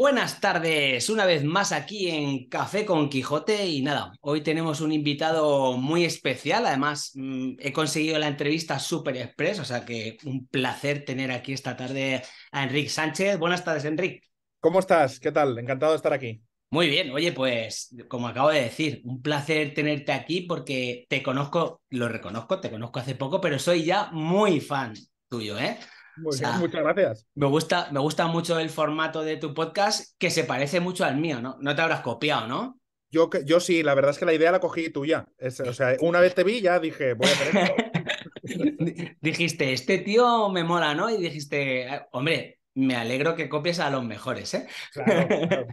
Buenas tardes, una vez más aquí en Café con Quijote y nada, hoy tenemos un invitado muy especial, además mm, he conseguido la entrevista super express, o sea que un placer tener aquí esta tarde a Enrique Sánchez. Buenas tardes, Enrique. ¿Cómo estás? ¿Qué tal? Encantado de estar aquí. Muy bien, oye, pues como acabo de decir, un placer tenerte aquí porque te conozco, lo reconozco, te conozco hace poco, pero soy ya muy fan tuyo, ¿eh? muchas gracias. Me gusta, me gusta mucho el formato de tu podcast que se parece mucho al mío, ¿no? No te habrás copiado, ¿no? Yo, yo sí, la verdad es que la idea la cogí tuya. o sea, una vez te vi, ya dije, voy a tener. dijiste, este tío me mola, ¿no? Y dijiste, ah, hombre, me alegro que copies a los mejores, ¿eh? Claro,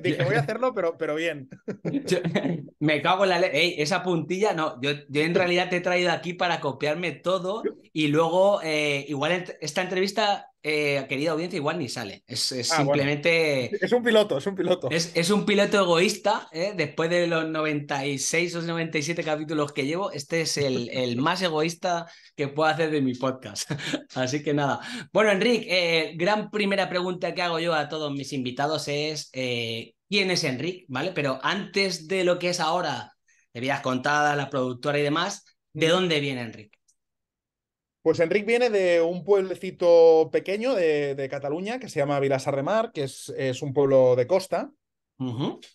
Dije, voy, a hacerlo, pero, pero bien. me cago en la ley. Ey, esa puntilla, no, yo, en realidad te he traído aquí para copiarme todo y luego, eh, igual esta entrevista eh, querida audiencia, igual ni sale. Es, ah, simplemente. Es un piloto, es un piloto. Es, un piloto egoísta. ¿eh? Después de los 96 o 97 capítulos que llevo, este es el, más egoísta que puedo hacer de mi podcast. Así que nada. Bueno, Enrique, eh, gran primera pregunta que hago yo a todos mis invitados es: ¿quién es Enrique? ¿Vale? Pero antes de lo que es ahora, de contar contadas, la productora y demás, ¿de dónde viene Enrique? Pues Enric viene de un pueblecito pequeño de, Cataluña que se llama Vilasarremar, que es, un pueblo de costa.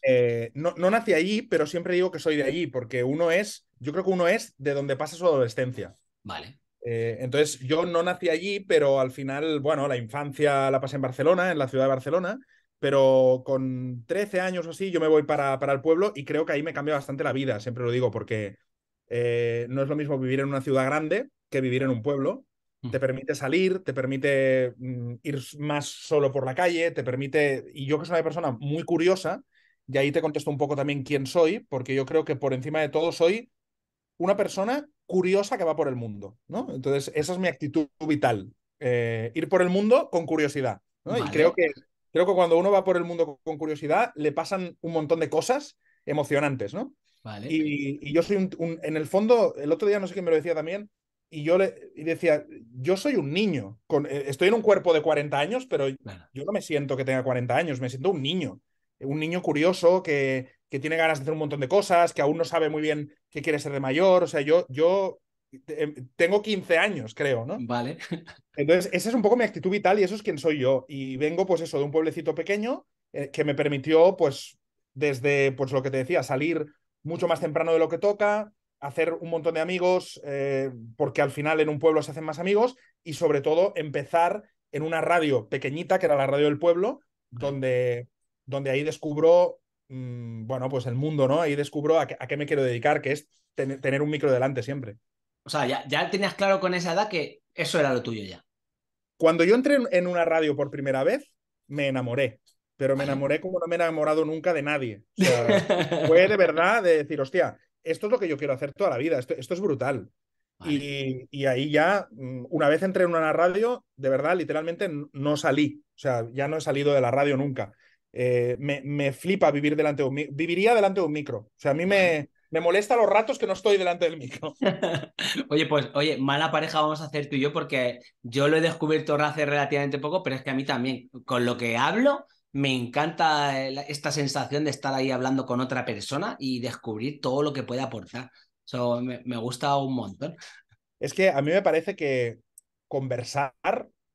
Eh, no, no, nací allí, pero siempre digo que soy de allí, porque uno es, yo creo que uno es de donde pasa su adolescencia. Vale. Eh, entonces, yo no nací allí, pero al final, bueno, la infancia la pasé en Barcelona, en la ciudad de Barcelona, pero con 13 años o así yo me voy para, para el pueblo y creo que ahí me cambia bastante la vida, siempre lo digo, porque eh, no es lo mismo vivir en una ciudad grande que vivir en un pueblo. Te permite salir, te permite mm, ir más solo por la calle, te permite... Y yo que soy una persona muy curiosa, y ahí te contesto un poco también quién soy, porque yo creo que por encima de todo soy una persona curiosa que va por el mundo, ¿no? Entonces, esa es mi actitud vital, eh, ir por el mundo con curiosidad, Y creo que, creo que cuando uno va por el mundo con curiosidad, le pasan un montón de cosas emocionantes, ¿no? Vale. Y, yo soy en el fondo, el otro día no sé quién me lo decía también, y yo le y decía, yo soy un niño, con, eh, estoy en un cuerpo de 40 años, pero yo no me siento que tenga 40 años, me siento un niño, un niño curioso que, tiene ganas de hacer un montón de cosas, que aún no sabe muy bien qué quiere ser de mayor, o sea, yo, yo eh, tengo 15 años, creo, ¿no? Vale. Entonces, esa es un poco mi actitud vital y eso es quien soy yo. Y vengo, pues eso, de un pueblecito pequeño eh, que me permitió, pues, desde, pues lo que te decía, salir mucho más temprano de lo que toca, hacer un montón de amigos, eh, porque al final en un pueblo se hacen más amigos, y sobre todo empezar en una radio pequeñita, que era la radio del pueblo, donde, donde ahí descubro, mm, bueno, pues el mundo, ¿no? Ahí descubro a, qué me quiero dedicar, que es tener un micro delante siempre. O sea, ya, ya tenías claro con esa edad que eso era lo tuyo ya. Cuando yo entré en una radio por primera vez, me enamoré pero me enamoré como no me he enamorado nunca de nadie. O fue de verdad de decir, hostia, esto es lo que yo quiero hacer toda la vida, esto, es brutal. Y, ahí ya, mm, una vez entré en una radio, de verdad, literalmente no salí, o sea, ya no he salido de la radio nunca. Eh, me, flipa vivir delante de un micro, viviría delante de un micro, o sea, a mí me, me molesta los ratos que no estoy delante del micro. oye, pues, oye, mala pareja vamos a hacer tú y yo porque yo lo he descubierto hace relativamente poco, pero es que a mí también, con lo que hablo, me encanta eh, esta sensación de estar ahí hablando con otra persona y descubrir todo lo que puede aportar. So, me, gusta un montón. Es que a mí me parece que conversar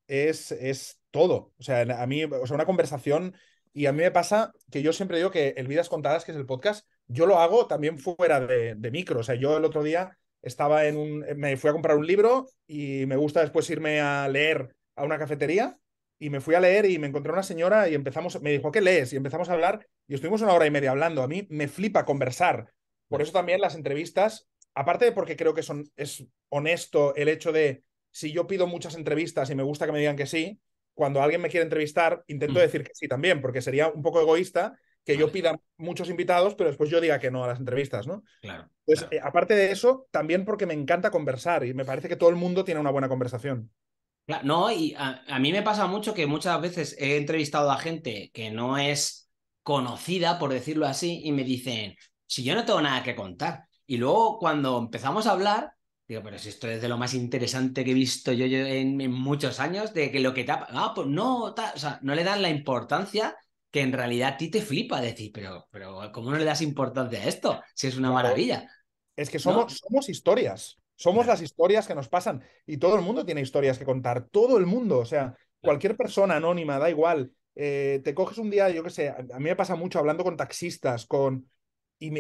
es, es todo. O sea, a mí, o sea, una conversación. Y a mí me pasa que yo siempre digo que el Vidas Contadas, que es el podcast, yo lo hago también fuera de, de micro. O sea, yo el otro día estaba en un. Me fui a comprar un libro y me gusta después irme a leer a una cafetería y me fui a leer y me encontré una señora y empezamos, me dijo, ¿qué lees? Y empezamos a hablar y estuvimos una hora y media hablando. A mí me flipa conversar. Por eso también las entrevistas, aparte de porque creo que son, es honesto el hecho de, si yo pido muchas entrevistas y me gusta que me digan que sí, cuando alguien me quiere entrevistar, intento mm. decir que sí también, porque sería un poco egoísta que yo pida muchos invitados, pero después yo diga que no a las entrevistas, ¿no? Claro. Pues eh, aparte de eso, también porque me encanta conversar y me parece que todo el mundo tiene una buena conversación. No, y a, mí me pasa mucho que muchas veces he entrevistado a gente que no es conocida, por decirlo así, y me dicen, si yo no tengo nada que contar. Y luego cuando empezamos a hablar, digo, pero si esto es de lo más interesante que he visto yo, en, muchos años, de que lo que te ha... Ah, pues no, o sea, no le dan la importancia que en realidad a ti te flipa decir, pero, pero ¿cómo no le das importancia a esto? Si es una maravilla. Es que somos, somos historias. Somos las historias que nos pasan y todo el mundo tiene historias que contar, todo el mundo, o sea, cualquier persona anónima, da igual. Eh, te coges un día, yo qué sé, a mí me pasa mucho hablando con taxistas, con... Y,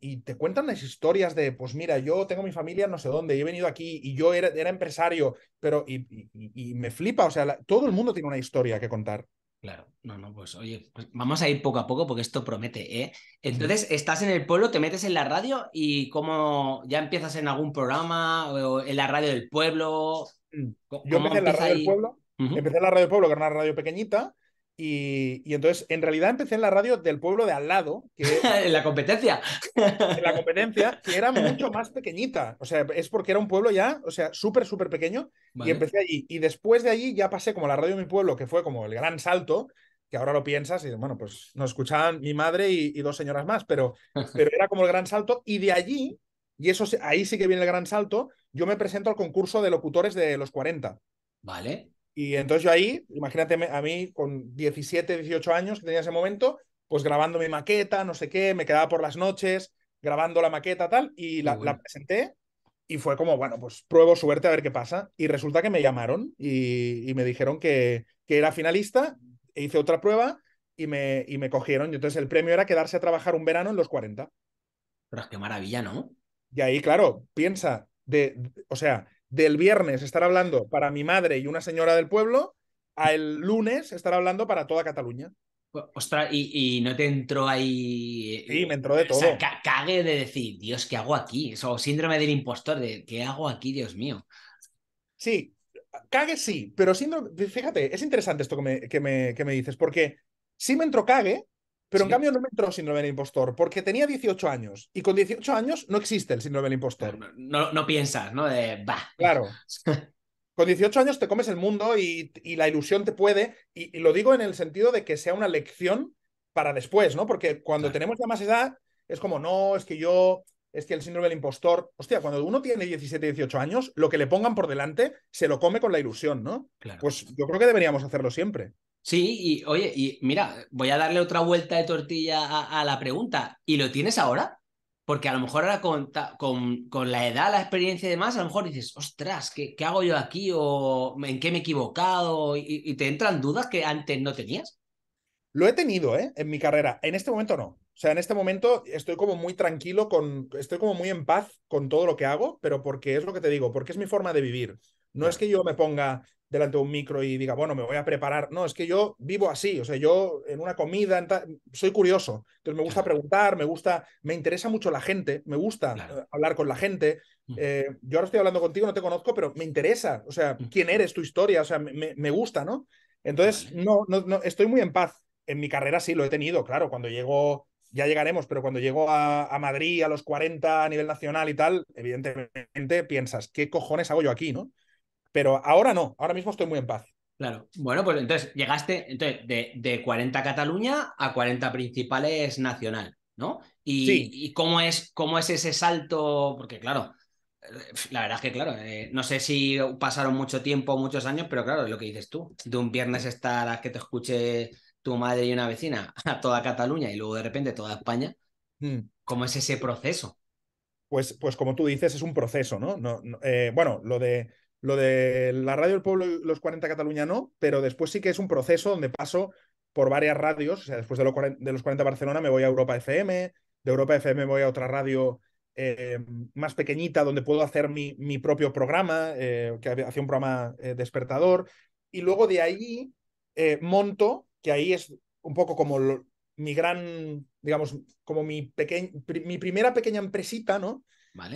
y, te cuentan las historias de, pues mira, yo tengo mi familia no sé dónde, he venido aquí y yo era, empresario, pero y, me flipa, o sea, todo el mundo tiene una historia que contar. Claro, no, no, pues oye, pues, vamos a ir poco a poco porque esto promete, ¿eh? Entonces, estás en el pueblo, te metes en la radio y cómo ya empiezas en algún programa o en la radio del pueblo. Mm, yo en la radio del pueblo, empecé en la radio del pueblo, que era una radio pequeñita, y, entonces, en realidad empecé en la radio del pueblo de al lado. Que, en la competencia. en la competencia, que era mucho más pequeñita. O sea, es porque era un pueblo ya, o sea, súper, súper pequeño. Y empecé allí. Y después de allí ya pasé como la radio de mi pueblo, que fue como el gran salto, que ahora lo piensas y bueno, pues nos escuchaban mi madre y, dos señoras más, pero, pero era como el gran salto. Y de allí, y eso ahí sí que viene el gran salto, yo me presento al concurso de locutores de los 40. Vale. Y entonces yo ahí, imagínate a mí con 17, 18 años que tenía ese momento, pues grabando mi maqueta, no sé qué, me quedaba por las noches grabando la maqueta tal, y la, presenté y fue como, bueno, pues pruebo suerte a ver qué pasa. Y resulta que me llamaron y, me dijeron que, que, era finalista, e hice otra prueba y me, y me cogieron. Y entonces el premio era quedarse a trabajar un verano en los 40. Pero que maravilla, ¿no? Y ahí, claro, piensa, de o sea, del viernes estar hablando para mi madre y una señora del pueblo, al lunes estar hablando para toda Cataluña. Pues, Ostras, y, no te entró ahí. Sí, me entró de todo. cague de decir, Dios, ¿qué hago aquí? O síndrome del impostor, de ¿qué hago aquí, Dios mío? Sí, cague sí, pero síndrome. Fíjate, es interesante esto que me, que me, que me dices, porque si me entró cague, pero en cambio no me entró el síndrome del impostor, porque tenía 18 años y con 18 años no existe el síndrome del impostor. No, no, piensas, ¿no? De, Claro. con 18 años te comes el mundo y, la ilusión te puede, y, lo digo en el sentido de que sea una lección para después, ¿no? Porque cuando tenemos ya más edad, es como, no, es que yo, es que el síndrome del impostor, hostia, cuando uno tiene 17, 18 años, lo que le pongan por delante se lo come con la ilusión, ¿no? Pues yo creo que deberíamos hacerlo siempre. Sí, y oye, y mira, voy a darle otra vuelta de tortilla a, la pregunta. ¿Y lo tienes ahora? Porque a lo mejor ahora con, con, la edad, la experiencia y demás, a lo mejor dices, ostras, ¿qué, hago yo aquí? ¿O en qué me he equivocado? Y, y, te entran dudas que antes no tenías. Lo he tenido, ¿eh? En mi carrera. En este momento no. O sea, en este momento estoy como muy tranquilo, con, estoy como muy en paz con todo lo que hago, pero porque es lo que te digo, porque es mi forma de vivir. No es que yo me ponga, delante de un micro y diga, bueno, me voy a preparar. No, es que yo vivo así, o sea, yo en una comida, soy curioso, entonces me gusta preguntar, me gusta, me interesa mucho la gente, me gusta eh, hablar con la gente. Mm. Eh, yo ahora estoy hablando contigo, no te conozco, pero me interesa, o sea, mm. quién eres, tu historia, o sea, me, gusta, ¿no? Entonces, no, no, estoy muy en paz. En mi carrera sí lo he tenido, claro, cuando llego ya llegaremos, pero cuando llego a, a, Madrid a los 40 a nivel nacional y tal, evidentemente piensas, ¿qué cojones hago yo aquí? ¿no? pero ahora no, ahora mismo estoy muy en paz. Claro, bueno, pues entonces llegaste entonces, de, 40 Cataluña a 40 principales nacional, ¿no? Y, y cómo, es, cómo es ese salto, porque claro, eh, la verdad es que, claro, eh, no sé si pasaron mucho tiempo, muchos años, pero claro, es lo que dices tú, de un viernes estar a que te escuche tu madre y una vecina a toda Cataluña y luego de repente toda España, hmm. ¿cómo es ese proceso? Pues, pues como tú dices, es un proceso, ¿no? no, eh, bueno, lo de lo de la radio del pueblo y los 40 Cataluña no, pero después sí que es un proceso donde paso por varias radios. O sea, después de, los 40 Barcelona me voy a Europa FM, de Europa FM voy a otra radio eh, más pequeñita donde puedo hacer mi, mi propio programa, eh, que hacía un programa eh, despertador. Y luego de ahí monto, que ahí es un poco como mi gran, digamos, como mi, pequeña mi primera pequeña empresita, ¿no?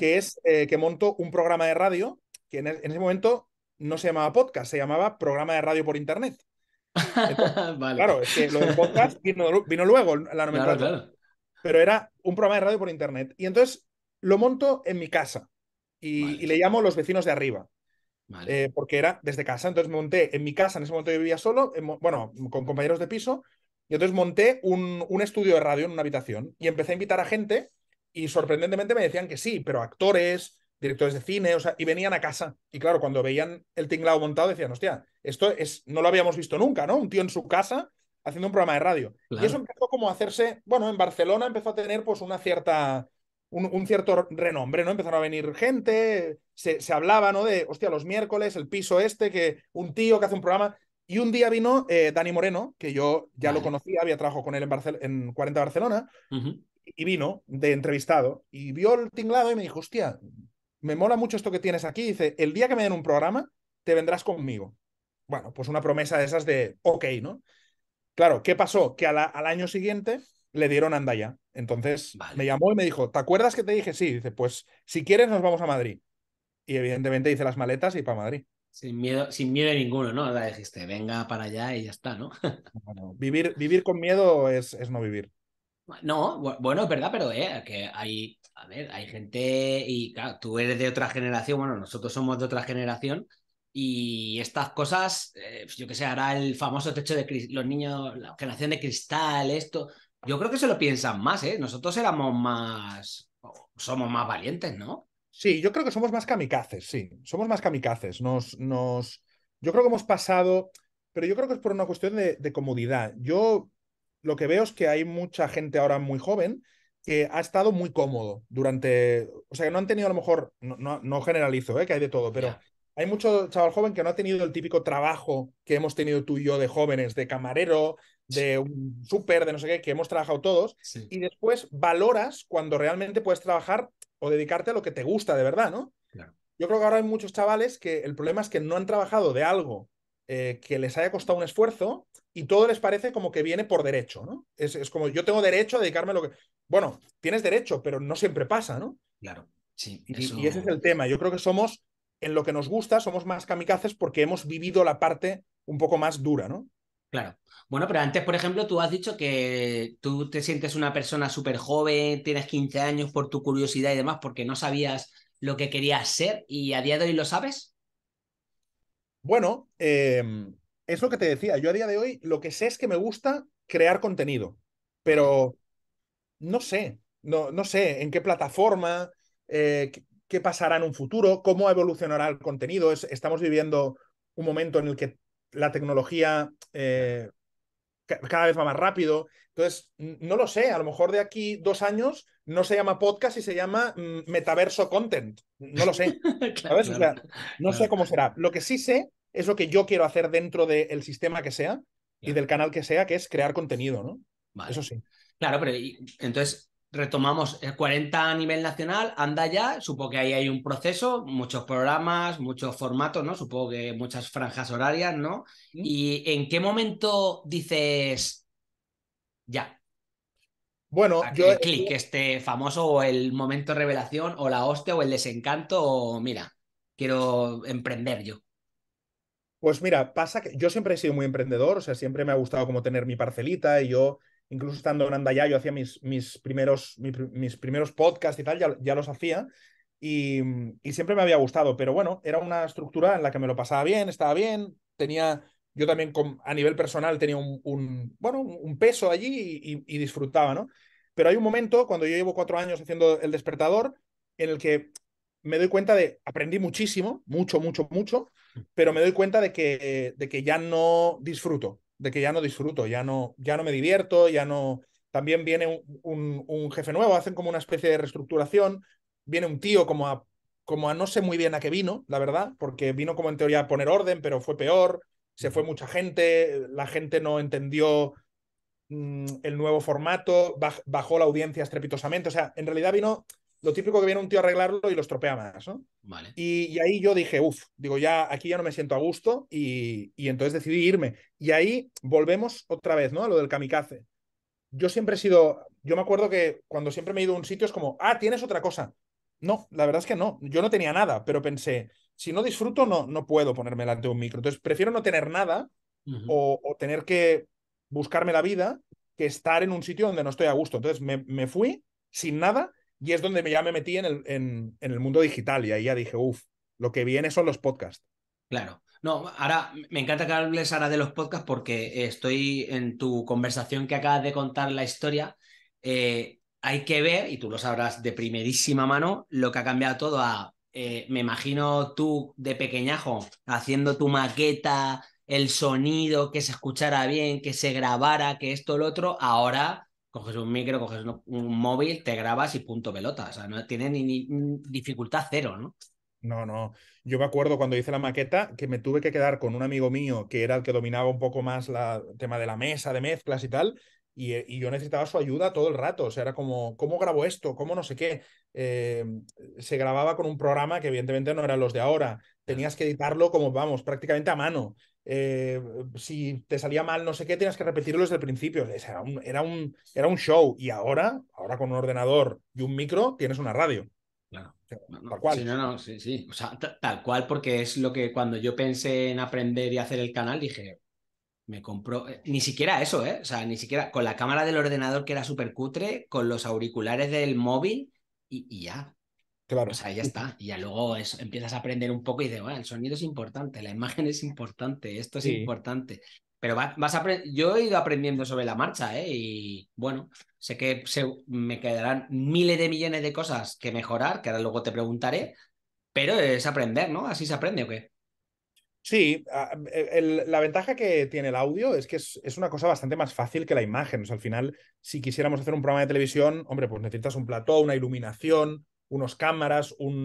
Que es que monto un programa de radio que en, ese momento no se llamaba podcast, se llamaba programa de radio por internet. Claro, es que lo podcast vino, luego la nomenclatura. Pero era un programa de radio por internet. Y entonces lo monto en mi casa y, le llamo los vecinos de arriba. Eh, porque era desde casa. Entonces monté en mi casa, en ese momento yo vivía solo, bueno, con compañeros de piso. Y entonces monté un, un estudio de radio en una habitación y empecé a invitar a gente y sorprendentemente me decían que sí, pero actores, directores de cine, o sea, y venían a casa. Y claro, cuando veían el tinglado montado decían, hostia, esto es, no lo habíamos visto nunca, ¿no? Un tío en su casa haciendo un programa de radio. Y eso empezó como a hacerse, bueno, en Barcelona empezó a tener pues una cierta, un, cierto renombre, ¿no? Empezaron a venir gente, se, hablaba, ¿no? De, hostia, los miércoles, el piso este, que un tío que hace un programa... Y un día vino eh, Dani Moreno, que yo ya lo conocía, había trabajado con él en, en 40 Barcelona, y vino de entrevistado, y vio el tinglado y me dijo, hostia, me mola mucho esto que tienes aquí. Dice, el día que me den un programa, te vendrás conmigo. Bueno, pues una promesa de esas de, ok, ¿no? Claro, ¿qué pasó? Que al año siguiente le dieron anda Entonces me llamó y me dijo, ¿te acuerdas que te dije? Sí, dice, pues si quieres nos vamos a Madrid. Y evidentemente hice las maletas y para Madrid. Sin miedo, sin miedo ninguno, ¿no? dijiste, venga para allá y ya está, ¿no? vivir, vivir con miedo es no vivir. No, bueno, es verdad, pero eh, que hay, a ver, hay gente y tú eres de otra generación, bueno, nosotros somos de otra generación y estas cosas, eh, yo que sé, hará el famoso techo de los niños, la generación de cristal, esto, yo creo que se lo piensan más, ¿eh? Nosotros éramos más, somos más valientes, ¿no? Sí, yo creo que somos más kamikazes, sí, somos más kamikazes, nos, nos, yo creo que hemos pasado, pero yo creo que es por una cuestión de, de comodidad. Yo lo que veo es que hay mucha gente ahora muy joven que ha estado muy cómodo durante, o sea, que no han tenido a lo mejor, no, no, generalizo, ¿eh? que hay de todo, pero hay mucho chaval joven que no ha tenido el típico trabajo que hemos tenido tú y yo de jóvenes, de camarero, de un súper, de no sé qué, que hemos trabajado todos, y después valoras cuando realmente puedes trabajar o dedicarte a lo que te gusta de verdad, ¿no? Yo creo que ahora hay muchos chavales que el problema es que no han trabajado de algo eh, que les haya costado un esfuerzo y todo les parece como que viene por derecho, ¿no? Es, como yo tengo derecho a dedicarme a lo que. Bueno, tienes derecho, pero no siempre pasa, ¿no? Claro, sí. Y, ese es el tema. Yo creo que somos, en lo que nos gusta, somos más kamikazes porque hemos vivido la parte un poco más dura, ¿no? Claro. Bueno, pero antes, por ejemplo, tú has dicho que tú te sientes una persona súper joven, tienes 15 años por tu curiosidad y demás, porque no sabías lo que querías ser y a día de hoy lo sabes. Bueno, eh, es lo que te decía, yo a día de hoy lo que sé es que me gusta crear contenido, pero no sé, no, no sé en qué plataforma, eh, qué, pasará en un futuro, cómo evolucionará el contenido. estamos viviendo un momento en el que la tecnología eh, cada vez va más rápido. Entonces, no lo sé, a lo mejor de aquí dos años no se llama podcast y se llama mm, metaverso content. No lo sé. no sé cómo será. Lo que sí sé es lo que yo quiero hacer dentro del sistema que sea y del canal que sea, que es crear contenido, ¿no? Eso sí. Claro, pero entonces retomamos el eh, 40 a nivel nacional, anda ya, supongo que ahí hay un proceso, muchos programas, muchos formatos, ¿no? Supongo que muchas franjas horarias, ¿no? ¿Y en qué momento dices ya? Bueno, el clic, este famoso, o el momento revelación, o la hostia, o el desencanto, o mira, quiero emprender yo. Pues mira, pasa que yo siempre he sido muy emprendedor, o sea, siempre me ha gustado como tener mi parcelita y yo, incluso estando en Andaya, yo hacía mis, mis, primeros, mis, primeros podcasts y tal, ya, los hacía mm, y, siempre me había gustado, pero bueno, era una estructura en la que me lo pasaba bien, estaba bien, tenía, yo también a nivel personal tenía un, bueno, un peso allí y, y disfrutaba, ¿no? Pero hay un momento, cuando yo llevo cuatro años haciendo el despertador, en el que me doy cuenta de, aprendí muchísimo, mucho, mucho, mucho, pero me doy cuenta de que, de que ya no disfruto, de que ya no disfruto, ya no, ya no me divierto, ya no... También viene un, un, jefe nuevo, hacen como una especie de reestructuración, viene un tío como a, como a no sé muy bien a qué vino, la verdad, porque vino como en teoría a poner orden, pero fue peor, se fue mucha gente, la gente no entendió mm, el nuevo formato, bajó la audiencia estrepitosamente, o sea, en realidad vino lo típico que viene un tío a arreglarlo y lo estropea más, ¿no? Vale. Y, ahí yo dije, uff, digo, ya aquí ya no me siento a gusto y, entonces decidí irme. Y ahí volvemos otra vez, ¿no? A lo del kamikaze. Yo siempre he sido, yo me acuerdo que cuando siempre me he ido a un sitio es como, ah, tienes otra cosa. No, la verdad es que no, yo no tenía nada, pero pensé, si no disfruto, no, no puedo ponerme delante de un micro. Entonces prefiero no tener nada o, tener que buscarme la vida que estar en un sitio donde no estoy a gusto. Entonces me, me fui sin nada y es donde ya me metí en el, en, el mundo digital y ahí ya dije, uff, lo que viene son los podcasts. Claro. No, ahora me encanta que hables ahora de los podcasts porque estoy en tu conversación que acabas de contar la historia. Eh, hay que ver, y tú lo sabrás de primerísima mano, lo que ha cambiado todo a, eh, me imagino tú de pequeñajo haciendo tu maqueta, el sonido, que se escuchara bien, que se grabara, que esto, lo otro, ahora coges un micro, coges un, móvil, te grabas y punto pelota. O sea, no tiene ni, dificultad cero, ¿no? No, no. Yo me acuerdo cuando hice la maqueta que me tuve que quedar con un amigo mío que era el que dominaba un poco más la, el tema de la mesa, de mezclas y tal. Y, eh, yo necesitaba su ayuda todo el rato. O sea, era como, ¿cómo grabo esto? ¿Cómo no sé qué? Eh, se grababa con un programa que evidentemente no eran los de ahora. Tenías que editarlo como, vamos, prácticamente a mano. Eh, si te salía mal no sé qué, tienes que repetirlo desde el principio. Era un, era un, era un show. Y ahora, ahora con un ordenador y un micro, tienes una radio. Tal cual. no, no, sí, sí. tal cual, porque es lo que cuando yo pensé en aprender y hacer el canal, dije, me compró. Eh, ni siquiera eso, ¿eh? O sea, ni siquiera con la cámara del ordenador que era súper cutre, con los auriculares del móvil y ya. Claro. O sea, ya está. Y ya luego empiezas a aprender un poco y dices, el sonido es importante, la imagen es importante, esto es importante. Pero vas a yo he ido aprendiendo sobre la marcha, ¿eh? Y bueno, sé que se, me quedarán miles de millones de cosas que mejorar, que ahora luego te preguntaré, pero es aprender, ¿no? Así se aprende o qué. Sí, ah, e-, la ventaja que tiene el audio es que es, es, una cosa bastante más fácil que la imagen. O sea, al final, si quisiéramos hacer un programa de televisión, hombre, pues necesitas un plató, una iluminación, unos cámaras, un,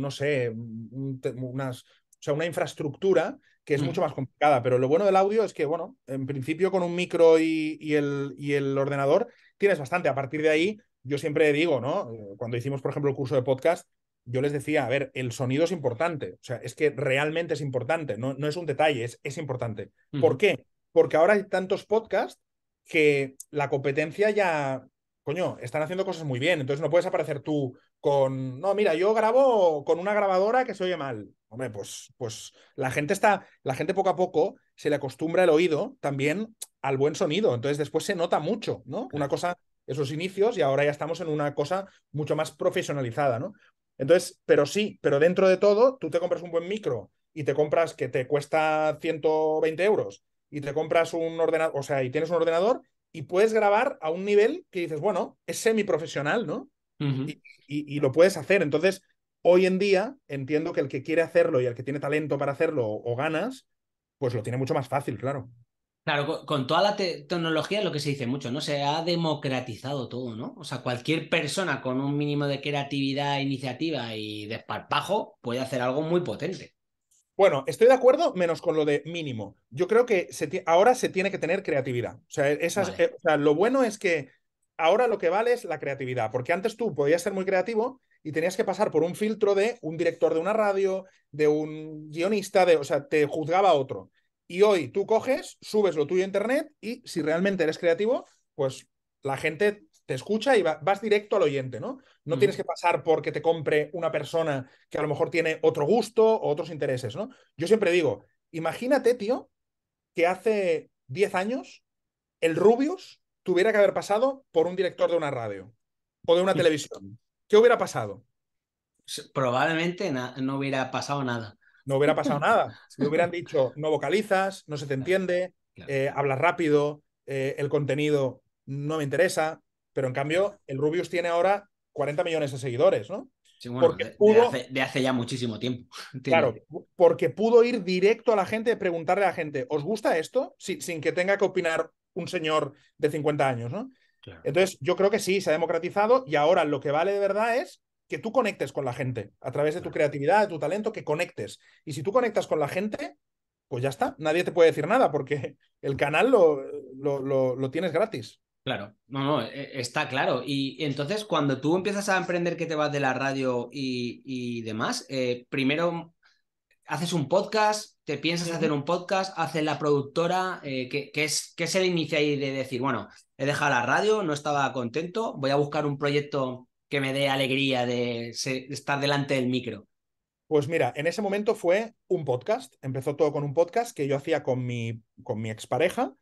no sé, unas, o sea, una infraestructura que es mm. mucho más complicada. Pero lo bueno del audio es que, bueno, en principio con un micro y, el, y el ordenador tienes bastante. A partir de ahí, yo siempre digo, ¿no? Eh, cuando hicimos, por ejemplo, el curso de podcast, yo les decía, a ver, el sonido es importante. O sea, es que realmente es importante, no, no es un detalle, es, es importante. Mm. ¿Por qué? Porque ahora hay tantos podcasts que la competencia ya, coño, están haciendo cosas muy bien. Entonces no puedes aparecer tú con, no, mira, yo grabo con una grabadora que se oye mal. Hombre, pues, pues la gente está, la gente poco a poco se le acostumbra el oído también al buen sonido, entonces después se nota mucho, ¿no? Una cosa, esos inicios y ahora ya estamos en una cosa mucho más profesionalizada, ¿no? Entonces, pero sí, pero dentro de todo, tú te compras un buen micro y te compras que te cuesta 120 euros y te compras un ordenador, o sea, y tienes un ordenador y puedes grabar a un nivel que dices, bueno, es semiprofesional, ¿no? y, lo puedes hacer. Entonces, hoy en día entiendo que el que quiere hacerlo y el que tiene talento para hacerlo o, ganas, pues lo tiene mucho más fácil, claro. Claro, con, toda la tecnología tecnología lo que se dice mucho, ¿no? Se ha democratizado todo, ¿no? O sea, cualquier persona con un mínimo de creatividad, iniciativa y desparpajo puede hacer algo muy potente. Bueno, estoy de acuerdo, menos con lo de mínimo. Yo creo que ahora se tiene que tener creatividad. O sea, esas, eh, o sea, lo bueno es que ahora lo que vale es la creatividad, porque antes tú podías ser muy creativo y tenías que pasar por un filtro de un director de una radio, de un guionista, de, o sea, te juzgaba otro. Y hoy tú coges, subes lo tuyo a internet y si realmente eres creativo, pues la gente te escucha y vas directo al oyente, ¿no? No mm. tienes que pasar porque te compre una persona que a lo mejor tiene otro gusto o otros intereses, ¿no? Yo siempre digo, imagínate, tío, que hace 10 años el Rubius tuviera que haber pasado por un director de una radio o de una televisión, ¿qué hubiera pasado? Probablemente no hubiera pasado nada. No hubiera pasado nada. Si le hubieran dicho, no vocalizas, no se te entiende, eh, hablas rápido, eh, el contenido no me interesa, pero en cambio el Rubius tiene ahora 40 millones de seguidores, ¿no? porque de, hace, ya muchísimo tiempo. Claro, porque pudo ir directo a la gente y preguntarle a la gente, ¿os gusta esto? Sin, sin que tenga que opinar un señor de 50 años, ¿no? Entonces, yo creo que sí, se ha democratizado y ahora lo que vale de verdad es que tú conectes con la gente a través de tu creatividad, de tu talento, que conectes. Y si tú conectas con la gente, pues ya está, nadie te puede decir nada porque el canal lo, lo, lo tienes gratis. Claro, no, no, eh, está claro. Y entonces, cuando tú empiezas a emprender que te vas de la radio y, demás, eh, primero haces un podcast, te piensas hacer un podcast, haces la productora, eh, ¿qué que, es, que es el inicio ahí de decir, bueno, he dejado la radio, no estaba contento, voy a buscar un proyecto que me dé alegría de, estar delante del micro. Pues mira, en ese momento fue un podcast, empezó todo con un podcast que yo hacía con mi, con mi expareja.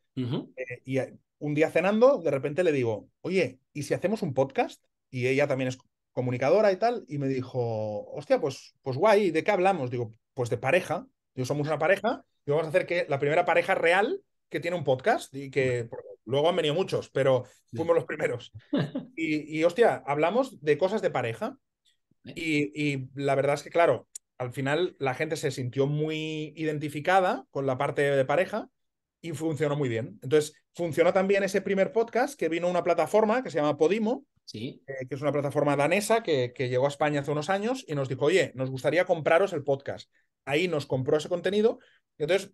y un día cenando, de repente le digo, oye, ¿y si hacemos un podcast? Y ella también es comunicadora y tal, y me dijo, hostia, pues, pues guay, ¿de qué hablamos? Digo, pues de pareja. yo somos una pareja y vamos a hacer que la primera pareja real que tiene un podcast y que luego han venido muchos, pero fuimos los primeros. Y, y hostia, hablamos de cosas de pareja eh. y la verdad es que, claro, al final la gente se sintió muy identificada con la parte de pareja y funcionó muy bien. Entonces, funcionó también ese primer podcast que vino una plataforma que se llama Podimo, ¿Sí? Eh, que es una plataforma danesa que, que, llegó a España hace unos años y nos dijo, oye, nos gustaría compraros el podcast. Ahí nos compró ese contenido. Y entonces,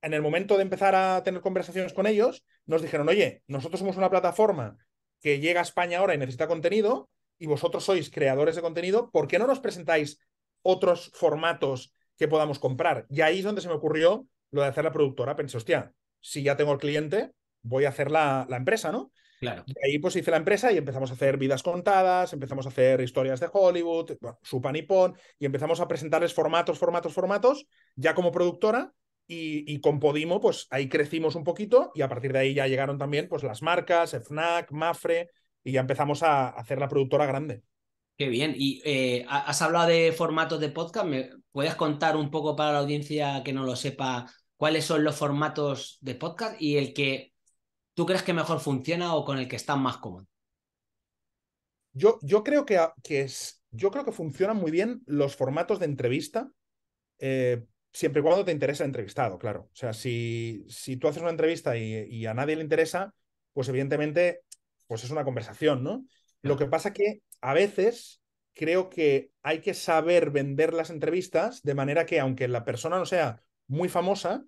en el momento de empezar a tener conversaciones con ellos, nos dijeron, oye, nosotros somos una plataforma que llega a España ahora y necesita contenido y vosotros sois creadores de contenido, ¿por qué no nos presentáis otros formatos que podamos comprar? Y ahí es donde se me ocurrió lo de hacer la productora. Pensé, hostia, si ya tengo el cliente, voy a hacer la, empresa, ¿no? Claro. Y ahí pues hice la empresa y empezamos a hacer vidas contadas, empezamos a hacer historias de Hollywood, su pan y pon, y empezamos a presentarles formatos, formatos, formatos, ya como productora, y, con Podimo, pues ahí crecimos un poquito, y a partir de ahí ya llegaron también pues las marcas, FNAC, Mafre, y ya empezamos a, hacer la productora grande. Qué bien. Y eh, has hablado de formatos de podcast. ¿Me puedes contar un poco para la audiencia que no lo sepa cuáles son los formatos de podcast y el que tú crees que mejor funciona o con el que está más cómodo. Yo, yo, creo que, que es, yo creo que funcionan muy bien los formatos de entrevista, eh, siempre y cuando te interesa el entrevistado, claro. O sea, si, si tú haces una entrevista y, a nadie le interesa, pues evidentemente pues es una conversación, ¿no? Lo que pasa que a veces creo que hay que saber vender las entrevistas de manera que aunque la persona no sea muy famosa,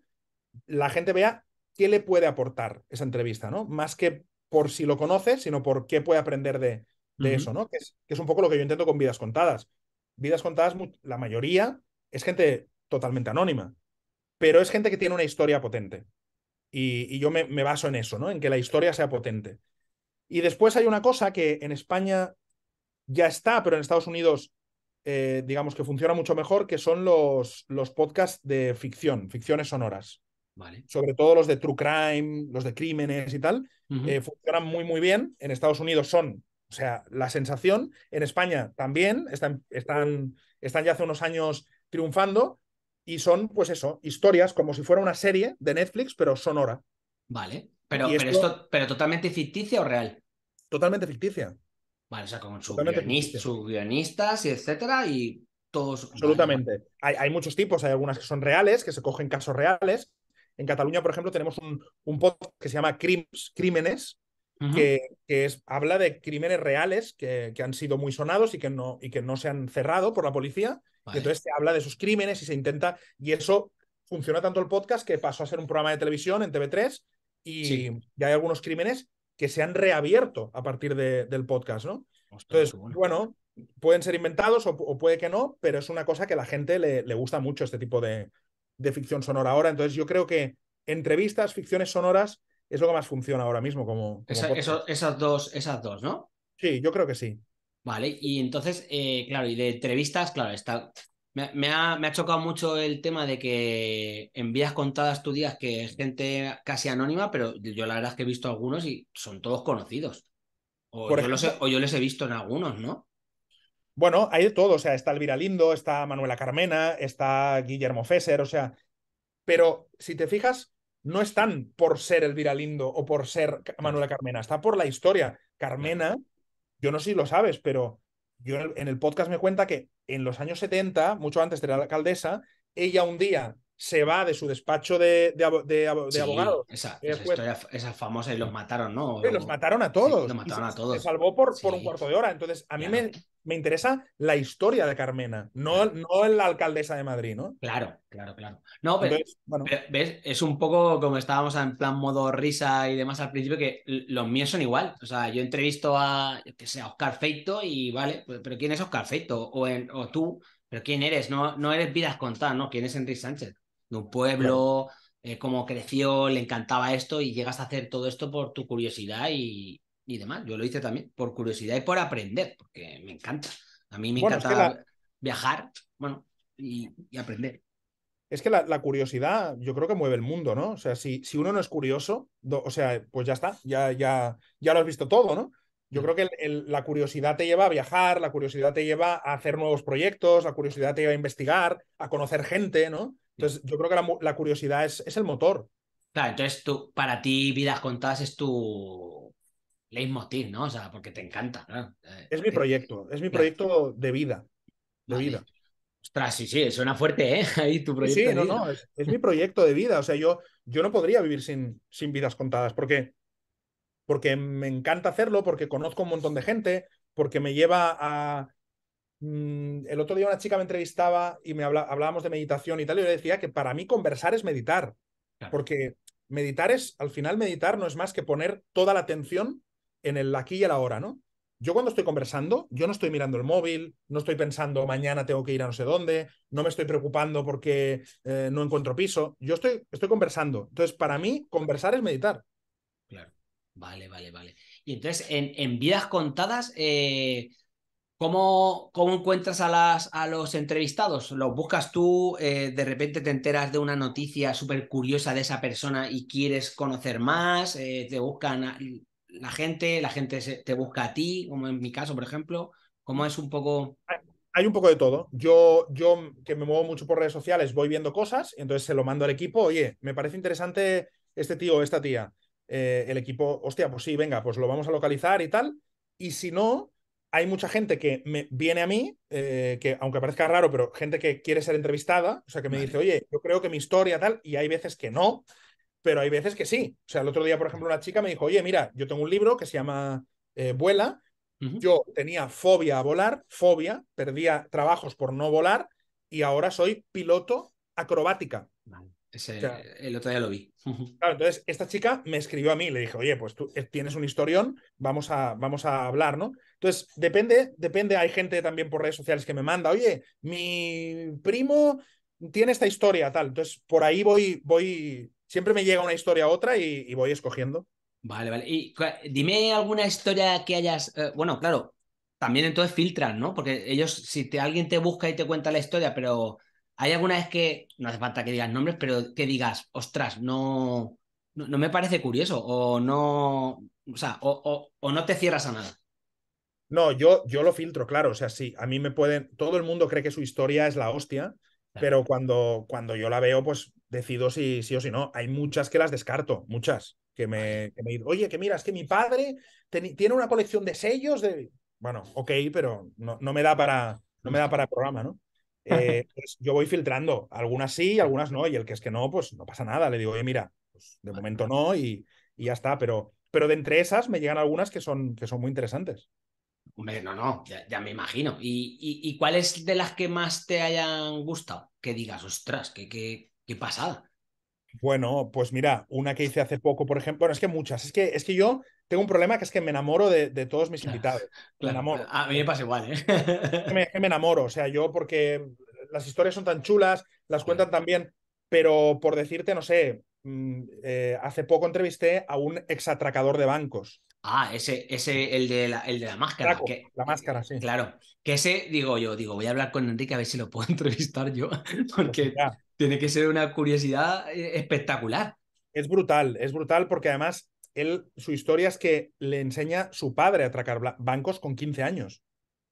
la gente vea qué le puede aportar esa entrevista, ¿no? Más que por si lo conoce, sino por qué puede aprender de, eso, ¿no? Que es, un poco lo que yo intento con Vidas Contadas. Vidas Contadas, la mayoría es gente totalmente anónima, pero es gente que tiene una historia potente. Y, yo me, baso en eso, ¿no? En que la historia sea potente. Y después hay una cosa que en España ya está, pero en Estados Unidos, eh, digamos que funciona mucho mejor, que son los, los podcasts de ficción, ficciones sonoras. Sobre todo los de True Crime, los de crímenes y tal, eh, funcionan muy, muy bien. En Estados Unidos son, o sea, la sensación. En España también, están, están, están ya hace unos años triunfando y son, pues eso, historias como si fuera una serie de Netflix, pero sonora. Vale, pero, pero, totalmente ficticia o real. Totalmente ficticia. Vale, o sea, con sus guionistas y etcétera, y todos. Absolutamente. Hay, hay, muchos tipos, hay algunas que son reales, que se cogen casos reales, en Cataluña, por ejemplo, tenemos un, podcast que se llama Crímenes, que, habla de crímenes reales que, han sido muy sonados y que, no, y que no se han cerrado por la policía. entonces se habla de sus crímenes y se intenta, y eso funciona tanto el podcast que pasó a ser un programa de televisión en TV3 y ya hay algunos crímenes que se han reabierto a partir del podcast, ¿no? Entonces, bueno. pueden ser inventados o, puede que no, pero es una cosa que a la gente le gusta mucho este tipo de, de ficción sonora ahora. Entonces yo creo que entrevistas, ficciones sonoras es lo que más funciona ahora mismo como... esas, dos, esas dos, ¿no? Sí, yo creo que sí. Vale, y entonces, eh, claro, y de entrevistas, claro, está... Me, ha, chocado mucho el tema de que envías contadas tu días que es gente casi anónima, pero yo la verdad es que he visto algunos y son todos conocidos. O, yo, los o yo les he visto en algunos, ¿no? Bueno, hay de todo, o sea, está Elvira Lindo, está Manuela Carmena, está Guillermo Fesser, o sea, pero si te fijas, no están por ser Elvira Lindo o por ser Manuela Carmena, está por la historia. Carmena, yo no sé si lo sabes, pero yo en el podcast me cuenta que en los años 70, mucho antes de la alcaldesa, ella un día se va de su despacho de, de, abogado. Esa, eh, esa, famosa y los mataron, ¿no? los mataron a todos. los mataron a todos. Se, salvó por, por un cuarto de hora. Entonces, a mí me, interesa la historia de Carmena, no, no la alcaldesa de Madrid, ¿no? Claro, claro, claro. No, pero, ¿ves? Es un poco como estábamos en plan modo risa y demás al principio, que los míos son igual. O sea, yo entrevisto a, que sea, Oscar Feito y vale, pues, pero ¿quién es Oscar Feito? O, o tú, pero ¿quién eres? No, no eres Vidas Contadas, ¿no? ¿Quién es Enrique Sánchez? de un pueblo, eh, cómo creció, le encantaba esto y llegas a hacer todo esto por tu curiosidad y, demás. Yo lo hice también por curiosidad y por aprender, porque me encanta. A mí me encanta viajar bueno, y, aprender. Es que la, curiosidad yo creo que mueve el mundo, ¿no? O sea, si, si uno no es curioso, o sea, pues ya está, ya, ya, ya lo has visto todo, ¿no? Yo mm. creo que la curiosidad te lleva a viajar, la curiosidad te lleva a hacer nuevos proyectos, la curiosidad te lleva a investigar, a conocer gente, ¿no? Entonces, yo creo que la, curiosidad es, es, el motor. Claro, entonces tú, para ti, vidas contadas es tu leitmotiv, ¿no? O sea, porque te encanta, ¿no? Eh, es mi eh, proyecto, es mi proyecto de vida. De vida. Ostras, sí, sí, suena fuerte, ¿eh? Ahí tu proyecto. Sí, no, no, es, mi proyecto de vida. O sea, yo, yo no podría vivir sin, sin vidas contadas. ¿Por qué? Porque me encanta hacerlo, porque conozco un montón de gente, porque me lleva a, Mm, el otro día una chica me entrevistaba y me hablábamos de meditación y tal, y yo le decía que para mí conversar es meditar, porque meditar es, al final meditar no es más que poner toda la atención en el aquí y el ahora, ¿no? Yo cuando estoy conversando, yo no estoy mirando el móvil, no estoy pensando mañana tengo que ir a no sé dónde, no me estoy preocupando porque eh, no encuentro piso, yo estoy, estoy conversando. Entonces, para mí, conversar es meditar. Claro. Vale, vale, vale. Y entonces, en, en vidas contadas, eh, ¿Cómo, ¿Cómo, encuentras a, las, a los entrevistados? ¿Los buscas tú? Eh, ¿De repente te enteras de una noticia súper curiosa de esa persona y quieres conocer más? Eh, ¿Te buscan la gente? ¿La gente te busca a ti? Como en mi caso, por ejemplo. ¿Cómo es un poco...? Hay un poco de todo. Yo, yo que me muevo mucho por redes sociales, voy viendo cosas, y entonces se lo mando al equipo. Oye, me parece interesante este tío o esta tía. Eh, el equipo, hostia, pues sí, venga, pues lo vamos a localizar y tal. Y si no, hay mucha gente que me viene a mí, eh, que aunque parezca raro, pero gente que quiere ser entrevistada, o sea, que me dice, oye, yo creo que mi historia tal, y hay veces que no, pero hay veces que sí. O sea, el otro día, por ejemplo, una chica me dijo, oye, mira, yo tengo un libro que se llama eh, Vuela, yo tenía fobia a volar, fobia, perdía trabajos por no volar, y ahora soy piloto acrobática. el otro día lo vi. entonces esta chica me escribió a mí, le dijo, oye, pues tú eh, tienes un historión, vamos a, vamos a hablar, ¿no? Entonces, depende, depende, hay gente también por redes sociales que me manda, oye, mi primo tiene esta historia, tal. Entonces, por ahí voy, voy, siempre me llega una historia a otra y, voy escogiendo. Vale, vale. Y dime alguna historia que hayas, eh, bueno, claro, también entonces filtran, ¿no? Porque ellos, si alguien te busca y te cuenta la historia, pero hay alguna vez que, no hace falta que digas nombres, pero que digas, ostras, no, no, me parece curioso, o no, o sea, o no te cierras a nada. No, yo, yo lo filtro, claro. O sea, sí, a mí me pueden. Todo el mundo cree que su historia es la hostia, pero cuando, cuando yo la veo, pues decido si sí o si no. Hay muchas que las descarto, muchas. Que me, que me oye, que mira, es que mi padre tiene una colección de sellos de. Bueno, ok, pero no, no me da para. No me da para el programa, ¿no? Eh, pues, yo voy filtrando, algunas sí, algunas no, y el que es que no, pues no pasa nada, le digo, oye, mira, pues, de momento no, y, y, ya está, pero, pero de entre esas me llegan algunas que son, que son muy interesantes no, no, ya, me imagino. ¿Y, cuáles cuál es de las que más te hayan gustado? Que digas, ostras, qué, qué, pasada. Bueno, pues mira, una que hice hace poco, por ejemplo, bueno, es que muchas, es que, es que yo tengo un problema que es que me enamoro de, todos mis invitados. me enamoro. A mí me pasa igual, ¿eh? me, enamoro, o sea, yo porque las historias son tan chulas, las cuentan tan bien, pero por decirte, no sé, mm, eh, hace poco entrevisté a un exatracador de bancos. Ah, ese, ese, el de la, el de la máscara. la máscara, sí. Claro. Que ese, digo yo, digo, voy a hablar con Enrique a ver si lo puedo entrevistar yo, pues porque tiene que ser una curiosidad eh, espectacular. Es brutal, es brutal porque además él, su historia es que le enseña su padre a atracar bancos con 15 años.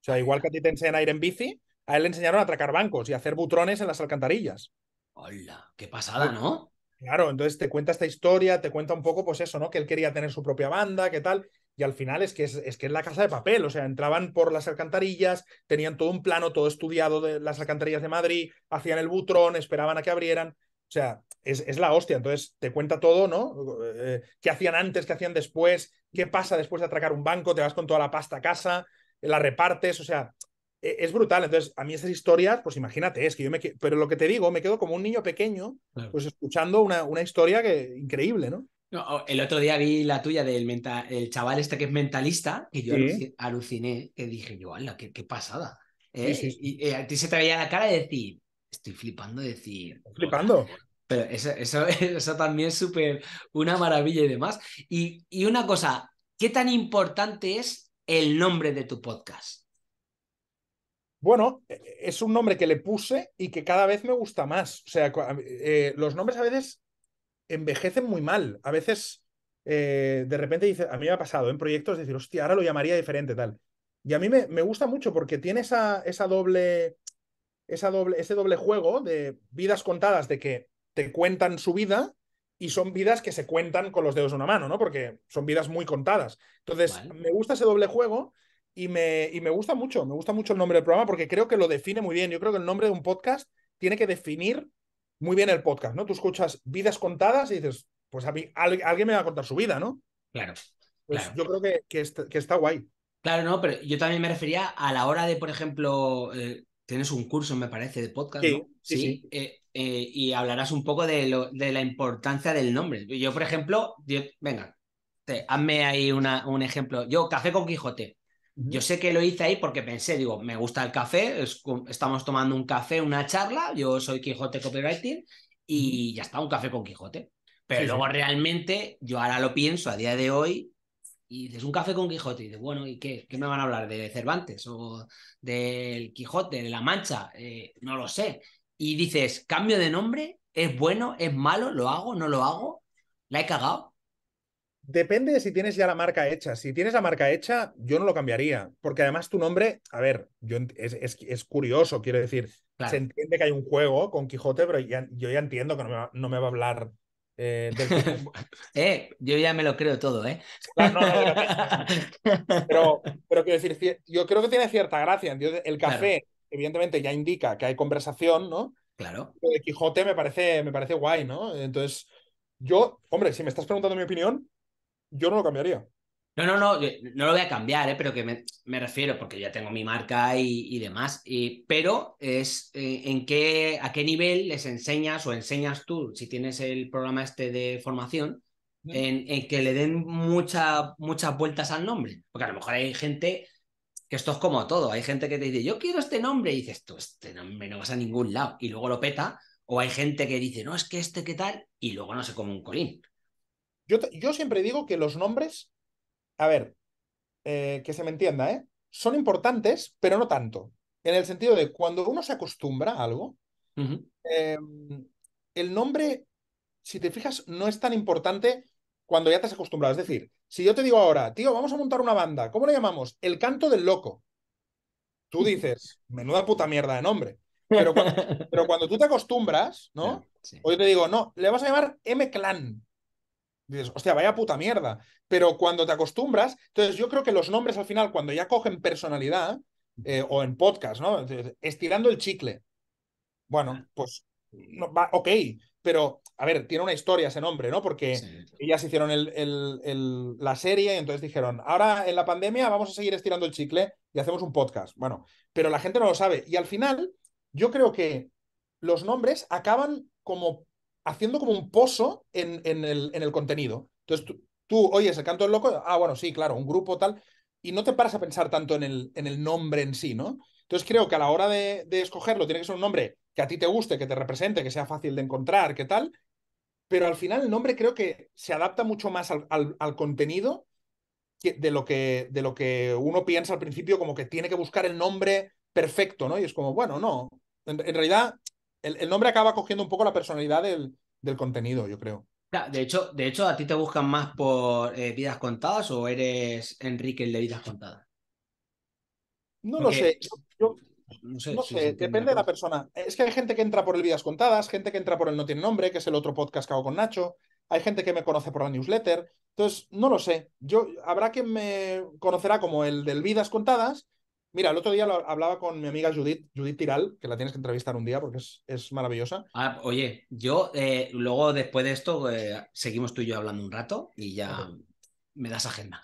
O sea, igual que a ti te enseñan a ir en bici, a él le enseñaron a atracar bancos y a hacer butrones en las alcantarillas. Hola, qué pasada, ¿no? Claro, entonces te cuenta esta historia, te cuenta un poco, pues eso, ¿no? Que él quería tener su propia banda, qué tal. Y al final es que es, que es la casa de papel, o sea, entraban por las alcantarillas, tenían todo un plano, todo estudiado de las alcantarillas de Madrid, hacían el butrón, esperaban a que abrieran. O sea, es, la hostia. Entonces te cuenta todo, ¿no? Eh, ¿Qué hacían antes, qué hacían después, qué pasa después de atracar un banco? Te vas con toda la pasta a casa, la repartes, o sea, e, es brutal. Entonces, a mí esas historias, pues imagínate, es que yo me. Pero lo que te digo, me quedo como un niño pequeño, pues escuchando una, una, historia que, increíble, ¿no? El otro día vi la tuya del el chaval este que es mentalista, que yo aluciné, que dije yo, ¡hala, qué, pasada! ¿eh? y, eh, a ti se te veía la cara de decir, estoy flipando, de decir. Flipando. Pero eso, también es súper una maravilla y demás. Y, y una cosa, ¿qué tan importante es el nombre de tu podcast? Bueno, e, e, es un nombre que le puse y que cada vez me gusta más. O sea, eh, los nombres a veces envejecen muy mal. A veces, eh, de repente, dice, a mí me ha pasado en proyectos decir, hostia, ahora lo llamaría diferente, tal. Y a mí me, me gusta mucho porque tiene esa, esa doble, esa doble, ese doble juego de vidas contadas, de que te cuentan su vida y son vidas que se cuentan con los dedos de una mano, ¿no? Porque son vidas muy contadas. Entonces, me gusta ese doble juego y me, y me gusta mucho, me gusta mucho el nombre del programa porque creo que lo define muy bien. Yo creo que el nombre de un podcast tiene que definir muy bien el podcast, ¿no? Tú escuchas vidas contadas y dices, pues a mí, alguien me va a contar su vida, ¿no? Claro. Pues yo creo que, que, está, guay. Claro, no, pero yo también me refería a la hora de, por ejemplo, eh, tienes un curso, me parece, de podcast, sí, eh, eh, y hablarás un poco de, lo, de la importancia del nombre. Yo, por ejemplo, venga, hazme ahí una, un ejemplo. Yo, Café con Quijote. Yo sé que lo hice ahí porque pensé, digo, me gusta el café, estamos tomando un café, una charla, yo soy Quijote Copywriting y ya está, un café con Quijote. Pero luego realmente, yo ahora lo pienso a día de hoy y dices, un café con Quijote y dices, bueno, ¿y qué? ¿Qué me van a hablar? ¿De Cervantes o del Quijote, de La Mancha? Eh, no lo sé. Y dices, cambio de nombre, es bueno, es malo, lo hago, no lo hago, la he cagado. Depende de si tienes ya la marca hecha. Si tienes la marca hecha, yo no lo cambiaría, porque además tu nombre, a ver, yo, es, es, curioso, quiero decir, se entiende que hay un juego con Quijote, pero yo ya entiendo que no me va, a hablar eh, del... eh, yo ya me lo creo todo, ¿eh? pero, pero quiero decir, yo creo que tiene cierta gracia. El café, evidentemente, ya indica que hay conversación, ¿no? Claro. Lo de Quijote me parece, me parece guay, ¿no? Entonces, yo, hombre, si me estás preguntando mi opinión, yo no lo cambiaría. No, no, no, no lo voy a cambiar, eh, pero que me, refiero, porque ya tengo mi marca y, y demás, pero es eh, en qué, a qué nivel les enseñas o enseñas tú, si tienes el programa este de formación, en, que le den mucha, muchas vueltas al nombre, porque a lo mejor hay gente que esto es como todo, hay gente que te dice, yo quiero este nombre, y dices, tú, este nombre no vas a ningún lado, y luego lo peta, o hay gente que dice, no, es que este qué tal, y luego no se como un colín. Yo, siempre digo que los nombres, a ver, eh, que se me entienda, ¿eh? son importantes, pero no tanto. En el sentido de cuando uno se acostumbra a algo, eh, el nombre, si te fijas, no es tan importante cuando ya te has acostumbrado. Es decir, si yo te digo ahora, tío, vamos a montar una banda, ¿cómo le llamamos? El canto del loco. Tú dices, menuda puta mierda de nombre. Pero cuando, pero cuando tú te acostumbras, ¿no? O yo te digo, no, le vas a llamar M-Clan dices, hostia, vaya puta mierda. Pero cuando te acostumbras, entonces yo creo que los nombres al final, cuando ya cogen personalidad, eh, o en podcast, ¿no? estirando el chicle. Bueno, ah. pues, no, va, ok, pero, a ver, tiene una historia ese nombre, ¿no? Porque ellas hicieron el, la serie y entonces dijeron, ahora en la pandemia vamos a seguir estirando el chicle y hacemos un podcast. Bueno, pero la gente no lo sabe. Y al final, yo creo que los nombres acaban como haciendo como un pozo en, el, en el, contenido. Entonces tú, oyes el canto del loco, ah, bueno, sí, claro, un grupo tal, y no te paras a pensar tanto en el, en el nombre en sí, ¿no? Entonces creo que a la hora de, escogerlo tiene que ser un nombre que a ti te guste, que te represente, que sea fácil de encontrar, que tal, pero al final el nombre creo que se adapta mucho más al, contenido de, lo que, de lo que uno piensa al principio como que tiene que buscar el nombre perfecto, ¿no? Y es como, bueno, no, en realidad el, nombre acaba cogiendo un poco la personalidad del, del contenido, yo creo. De hecho, de hecho, ¿a ti te buscan más por eh, vidas contadas o eres Enrique el de vidas contadas? No lo sé. no sé, depende de la persona. Es que hay gente que entra por el Vidas Contadas, gente que entra por el No Tiene Nombre, que es el otro podcast que hago con Nacho. Hay gente que me conoce por la newsletter. Entonces, no lo sé. Yo, habrá quien me conocerá como el del Vidas Contadas Mira, el otro día hablaba con mi amiga Judith, Judith Tiral, que la tienes que entrevistar un día porque es, maravillosa. Ah, oye, yo eh, luego después de esto eh, seguimos tú y yo hablando un rato y ya me das agenda.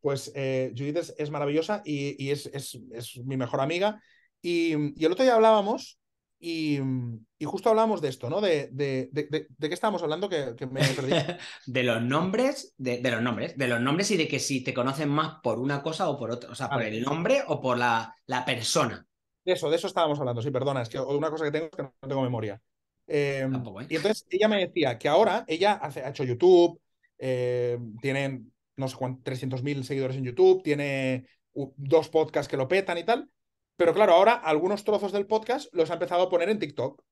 Pues eh, Judith es, maravillosa y, es, es, mi mejor amiga. Y, y, el otro día hablábamos Mm, y, justo hablamos de esto, ¿no? De, qué estábamos hablando que, de los nombres, de, los nombres, de los nombres y de que si te conocen más por una cosa o por otra, o sea, por el nombre o por la, persona. De eso, de eso estábamos hablando, sí, perdona, es que una cosa que tengo es que no tengo memoria. Em, ah, pues y entonces ella me decía que ahora ella ha hecho YouTube, eh, tiene no sé cuántos, 300.000 seguidores en YouTube, tiene dos podcasts que lo petan y tal, pero claro, ahora algunos trozos del podcast los ha empezado a poner en TikTok.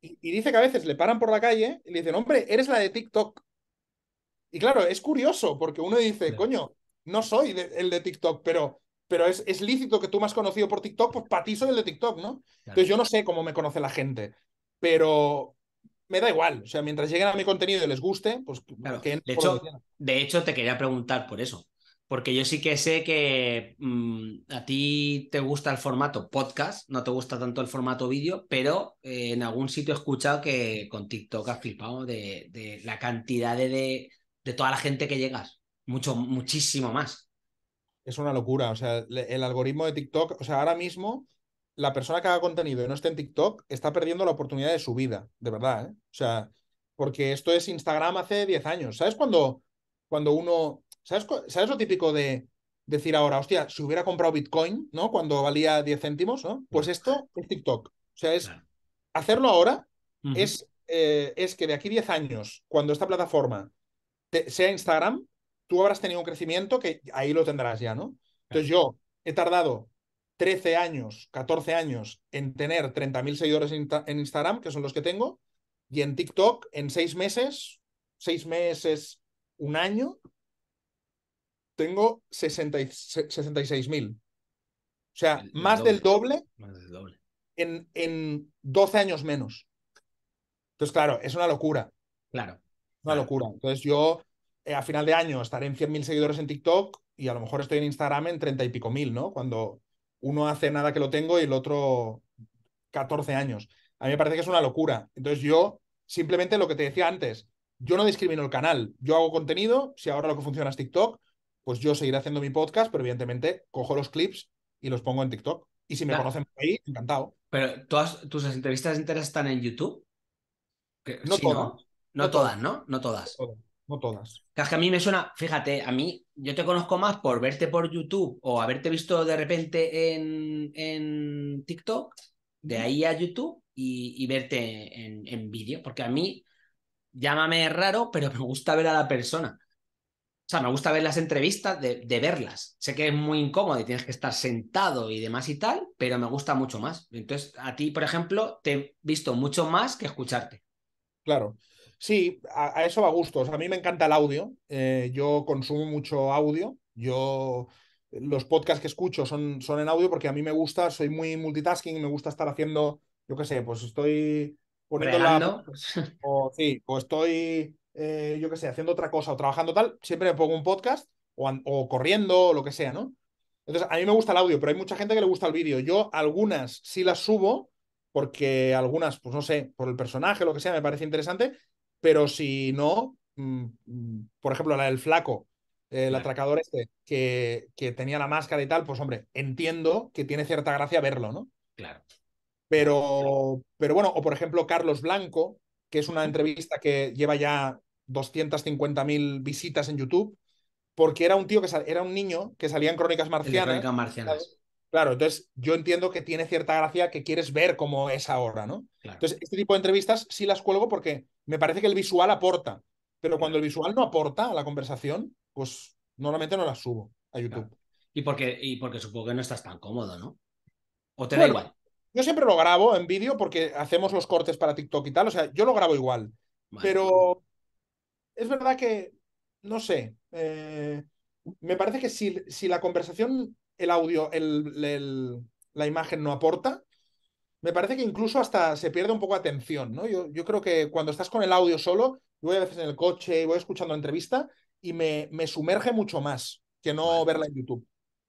Y, dice que a veces le paran por la calle y le dicen, hombre, eres la de TikTok. Y claro, es curioso porque uno dice, coño, no soy el de TikTok, pero, pero es, lícito que tú me has conocido por TikTok, pues para ti soy el de TikTok, ¿no? Entonces yo no sé cómo me conoce la gente, pero, me da igual. O sea, mientras lleguen a mi contenido y les guste, pues de hecho, te quería preguntar por eso porque yo sí que sé que mm, a ti te gusta el formato podcast, no te gusta tanto el formato vídeo, pero eh, en algún sitio he escuchado que con TikTok has flipado de, la cantidad de, toda la gente que llegas, mucho, muchísimo más. Es una locura, o sea, el algoritmo de TikTok, o sea, ahora mismo la persona que haga contenido y no esté en TikTok está perdiendo la oportunidad de su vida, de verdad, ¿eh? O sea, porque esto es Instagram hace 10 años, ¿sabes? Cuando, cuando uno ¿Sabes, lo típico de decir ahora, hostia, si hubiera comprado Bitcoin, ¿no? Cuando valía 10 céntimos, ¿no? Pues mm. esto es TikTok. O sea, es hacerlo ahora es, eh, es que de aquí 10 años, cuando esta plataforma sea Instagram, tú habrás tenido un crecimiento que ahí lo tendrás ya, ¿no? Entonces yo he tardado 13 años, 14 años en tener 30.000 seguidores en Instagram, que son los que tengo, y en TikTok en 6 meses, 6 meses, un año, tengo 66.000. O sea, más, del doble más del doble en, en 12 años menos. Entonces, claro, es una locura. Claro. Una locura. Entonces, yo eh, a final de año estaré en 100.000 seguidores en TikTok y a lo mejor estoy en Instagram en 30 y pico mil, ¿no? Cuando uno hace nada que lo tengo y el otro 14 años. A mí me parece que es una locura. Entonces, yo simplemente lo que te decía antes, yo no discrimino el canal. Yo hago contenido, si ahora lo que funciona es TikTok, pues yo seguiré haciendo mi podcast, pero evidentemente cojo los clips y los pongo en TikTok. Y si me conocen por ahí, encantado. Pero todas tus entrevistas enteras están en YouTube. no, todas. No, todas. ¿no? No todas. No todas. que a mí me suena, fíjate, a mí yo te conozco más por verte por YouTube o haberte visto de repente en, TikTok, de ahí a YouTube y, verte en, en vídeo, porque a mí llámame raro, pero me gusta ver a la persona. O sea, me gusta ver las entrevistas de, verlas. Sé que es muy incómodo y tienes que estar sentado y demás y tal, pero me gusta mucho más. Entonces, a ti, por ejemplo, te he visto mucho más que escucharte. Claro. Sí, a, eso va a gustos. A mí me encanta el audio. Eh, yo consumo mucho audio. Yo los podcasts que escucho son, son en audio porque a mí me gusta, soy muy multitasking, me gusta estar haciendo, yo qué sé, pues estoy poniendo la... O, sí, o estoy eh, yo qué sé, haciendo otra cosa o trabajando tal, siempre me pongo un podcast o, o corriendo o lo que sea, ¿no? Entonces, a mí me gusta el audio, pero hay mucha gente que le gusta el vídeo. Yo algunas sí las subo, porque algunas, pues no sé, por el personaje, lo que sea, me parece interesante, pero si no, mm, mm, por ejemplo, la del flaco, eh, el atracador este, que, que, tenía la máscara y tal, pues hombre, entiendo que tiene cierta gracia verlo, ¿no? Claro. Pero, pero bueno, o por ejemplo, Carlos Blanco, que es una entrevista que lleva ya 250.000 visitas en YouTube, porque era un tío que era un niño que salía en Crónicas Marcianas. Crónicas Claro, entonces yo entiendo que tiene cierta gracia que quieres ver cómo es ahora, ¿no? Entonces, este tipo de entrevistas sí las cuelgo porque me parece que el visual aporta, pero cuando el visual no aporta a la conversación, pues normalmente no las subo a YouTube. Y, porque, y porque supongo que no estás tan cómodo, ¿no? ¿O te da igual? Yo siempre lo grabo en vídeo porque hacemos los cortes para TikTok y tal, o sea, yo lo grabo igual, pero es verdad que, no sé, eh, me parece que si, si, la conversación, el audio, el, la imagen no aporta, me parece que incluso hasta se pierde un poco de atención, ¿no? Yo, creo que cuando estás con el audio solo, yo voy a veces en el coche y voy escuchando la entrevista y me, me sumerge mucho más que no verla en YouTube.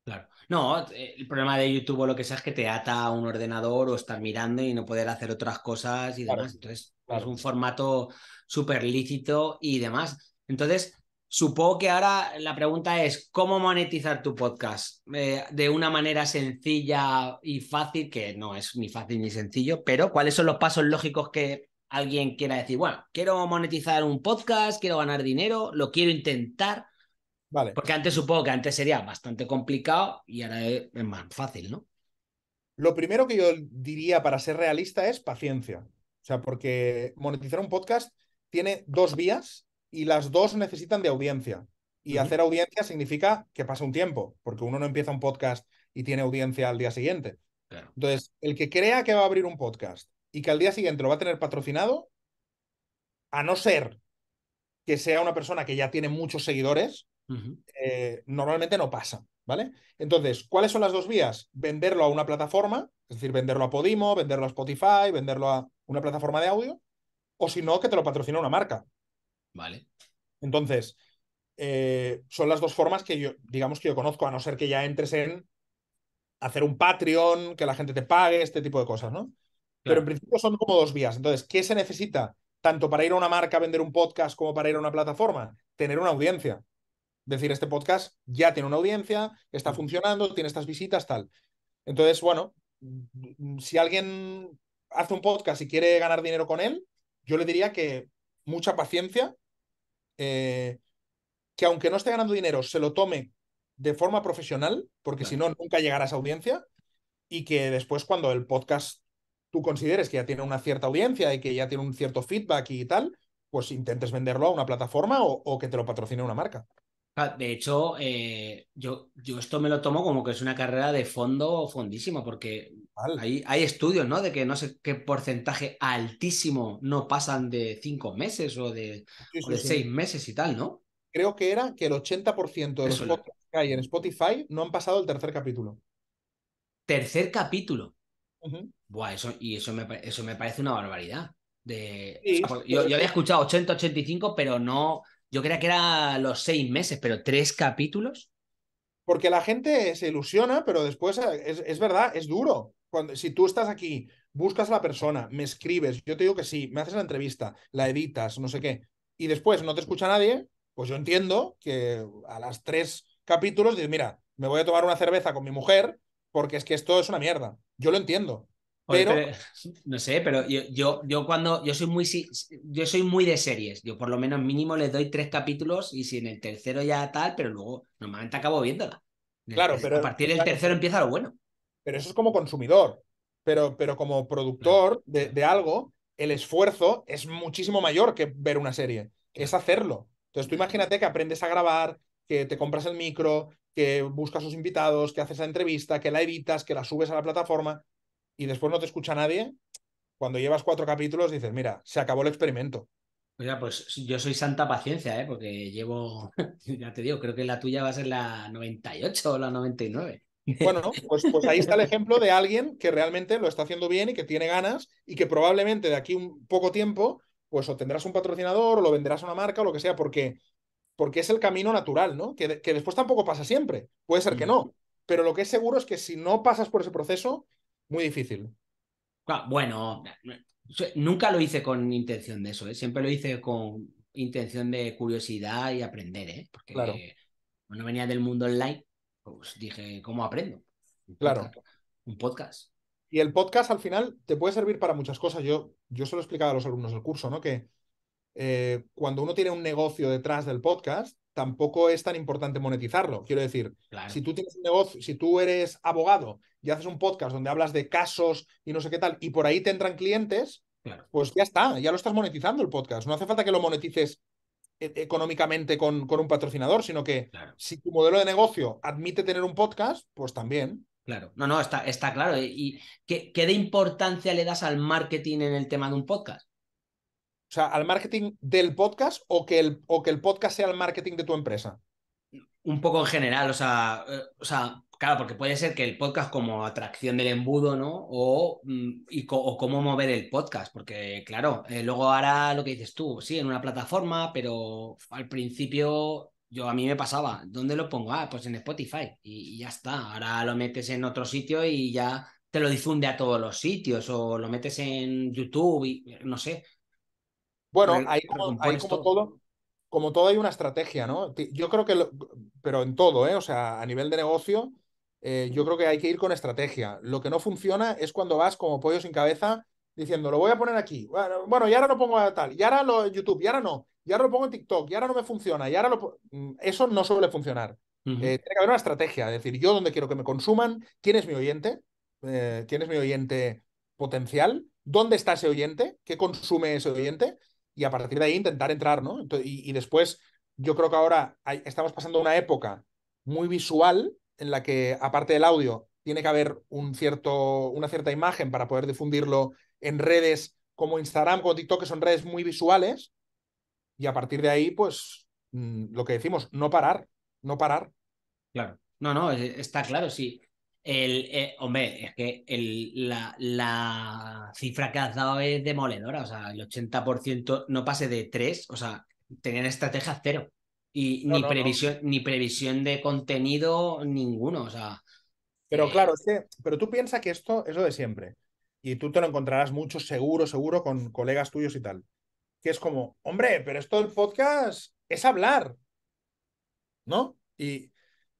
Claro. No, el problema de YouTube o lo que sea es que te ata a un ordenador o estar mirando y no poder hacer otras cosas y demás. Entonces, es un formato súper lícito y demás. Entonces, supongo que ahora la pregunta es, ¿cómo monetizar tu podcast? Eh, de una manera sencilla y fácil, que no es ni fácil ni sencillo, pero ¿cuáles son los pasos lógicos que alguien quiera decir? Bueno, quiero monetizar un podcast, quiero ganar dinero, lo quiero intentar. Vale. Porque antes supongo que antes sería bastante complicado y ahora es más fácil, ¿no? Lo primero que yo diría para ser realista es paciencia. O sea, porque monetizar un podcast tiene dos vías y las dos necesitan de audiencia. Y hacer audiencia significa que pasa un tiempo, porque uno no empieza un podcast y tiene audiencia al día siguiente. Entonces, el que crea que va a abrir un podcast y que al día siguiente lo va a tener patrocinado, a no ser que sea una persona que ya tiene muchos seguidores, eh, normalmente no pasa, ¿vale? Entonces, ¿cuáles son las dos vías? Venderlo a una plataforma, es decir, venderlo a Podimo, venderlo a Spotify, venderlo a una plataforma de audio, o si no, que te lo patrocina una marca. Vale. Entonces, eh, son las dos formas que yo, digamos que yo conozco, a no ser que ya entres en hacer un Patreon, que la gente te pague, este tipo de cosas, ¿no? Pero en principio son como dos vías. Entonces, ¿qué se necesita tanto para ir a una marca a vender un podcast como para ir a una plataforma? Tener una audiencia decir, este podcast ya tiene una audiencia, está funcionando, tiene estas visitas, tal. Entonces, bueno, si alguien hace un podcast y quiere ganar dinero con él, yo le diría que mucha paciencia, eh, que aunque no esté ganando dinero, se lo tome de forma profesional, porque si no, nunca llegará a esa audiencia, y que después cuando el podcast tú consideres que ya tiene una cierta audiencia y que ya tiene un cierto feedback y tal, pues intentes venderlo a una plataforma o, o que te lo patrocine una marca. De hecho, eh, yo, yo esto me lo tomo como que es una carrera de fondo fondísimo, porque hay, estudios, ¿no? De que no sé qué porcentaje altísimo no pasan de cinco meses o de, seis meses y tal, ¿no? Creo que era que el 80% de los podcasts que hay en Spotify no han pasado el tercer capítulo. Tercer capítulo. Buah, eso, y eso me, eso me parece una barbaridad. De, yo, había escuchado 80-85, pero no yo creía que era los seis meses, pero tres capítulos. Porque la gente se ilusiona, pero después eh, es, verdad, es duro. Cuando, si tú estás aquí, buscas a la persona, me escribes, yo te digo que sí, me haces la entrevista, la editas, no sé qué, y después no te escucha nadie, pues yo entiendo que a las tres capítulos dices, mira, me voy a tomar una cerveza con mi mujer porque es que esto es una mierda. Yo lo entiendo. Pero... no sé, pero yo, yo, cuando yo soy muy yo soy muy de series. Yo por lo menos mínimo les doy tres capítulos y si en el tercero ya tal, pero luego normalmente acabo viéndola. Claro, pero a partir del tercero empieza lo bueno. Pero eso es como consumidor, pero, pero como productor de, de algo, el esfuerzo es muchísimo mayor que ver una serie, es hacerlo. Entonces tú imagínate que aprendes a grabar, que te compras el micro, que buscas a sus invitados, que haces la entrevista, que la editas, que la subes a la plataforma y después no te escucha nadie, cuando llevas cuatro capítulos dices, mira, se acabó el experimento. Mira, pues yo soy santa paciencia, ¿eh? porque llevo, ya te digo, creo que la tuya va a ser la 98 o la 99. Bueno, pues, pues ahí está el ejemplo de alguien que realmente lo está haciendo bien y que tiene ganas y que probablemente de aquí un poco tiempo, pues obtendrás un patrocinador o lo venderás a una marca o lo que sea, porque, porque es el camino natural, ¿no? Que, que después tampoco pasa siempre, puede ser que mm. no, pero lo que es seguro es que si no pasas por ese proceso, muy difícil. Ah, bueno, nunca lo hice con intención de eso, ¿eh? siempre lo hice con intención de curiosidad y aprender, ¿eh? porque claro. cuando venía del mundo online, pues dije, ¿cómo aprendo? claro. un podcast. Y el podcast al final te puede servir para muchas cosas. Yo, yo se lo he explicado a los alumnos del curso, ¿no? Que eh, cuando uno tiene un negocio detrás del podcast, tampoco es tan importante monetizarlo. Quiero decir, si tú tienes un negocio, si tú eres abogado y haces un podcast donde hablas de casos y no sé qué tal, y por ahí te entran clientes, pues ya está, ya lo estás monetizando el podcast. No hace falta que lo monetices eh, económicamente con, con, un patrocinador, sino que si tu modelo de negocio admite tener un podcast, pues también. Claro, no, no, está, está claro. ¿Y qué, qué de importancia le das al marketing en el tema de un podcast? O sea, al marketing del podcast o que el, o que el podcast sea el marketing de tu empresa. Un poco en general, o sea, eh, o sea, claro, porque puede ser que el podcast como atracción del embudo, ¿no? O, mm, y cómo mover el podcast, porque claro, eh, luego hará lo que dices tú, sí, en una plataforma, pero al principio yo a mí me pasaba, ¿dónde lo pongo? Ah, pues en Spotify y, ya está. Ahora lo metes en otro sitio y ya te lo difunde a todos los sitios o lo metes en YouTube y no sé. Bueno, ahí como, todo, como todo hay una estrategia, ¿no? Yo creo que, pero en todo, ¿eh? O sea, a nivel de negocio, eh, yo creo que hay que ir con estrategia. Lo que no funciona es cuando vas como pollo sin cabeza diciendo, lo voy a poner aquí, bueno, y ahora lo pongo tal, y ahora lo en YouTube, y ahora no, y ahora lo pongo en TikTok, y ahora no me funciona, y ahora lo... Mm, eso no suele funcionar. Eh, tiene que haber una estrategia, es decir, yo dónde quiero que me consuman, quién es mi oyente, quién es mi oyente potencial, dónde está ese oyente, qué consume ese oyente, y a partir de ahí intentar entrar, ¿no? y, después, yo creo que ahora estamos pasando una época muy visual en la que, aparte del audio, tiene que haber un cierto, una cierta imagen para poder difundirlo en redes como Instagram, como TikTok, que son redes muy visuales. Y a partir de ahí, pues, mm, lo que decimos, no parar, no parar. Claro. No, no, eh, está claro, sí. El, eh, hombre, es que el, la, la, cifra que has dado es demoledora, o sea, el 80% no pase de 3, o sea, tenían estrategia cero y ni, previsión, ni previsión de contenido ninguno, o sea. Pero eh, claro, es que, pero tú piensas que esto es lo de siempre y tú te lo encontrarás mucho seguro, seguro con colegas tuyos y tal, que es como, hombre, pero esto del podcast es hablar, ¿no? Y,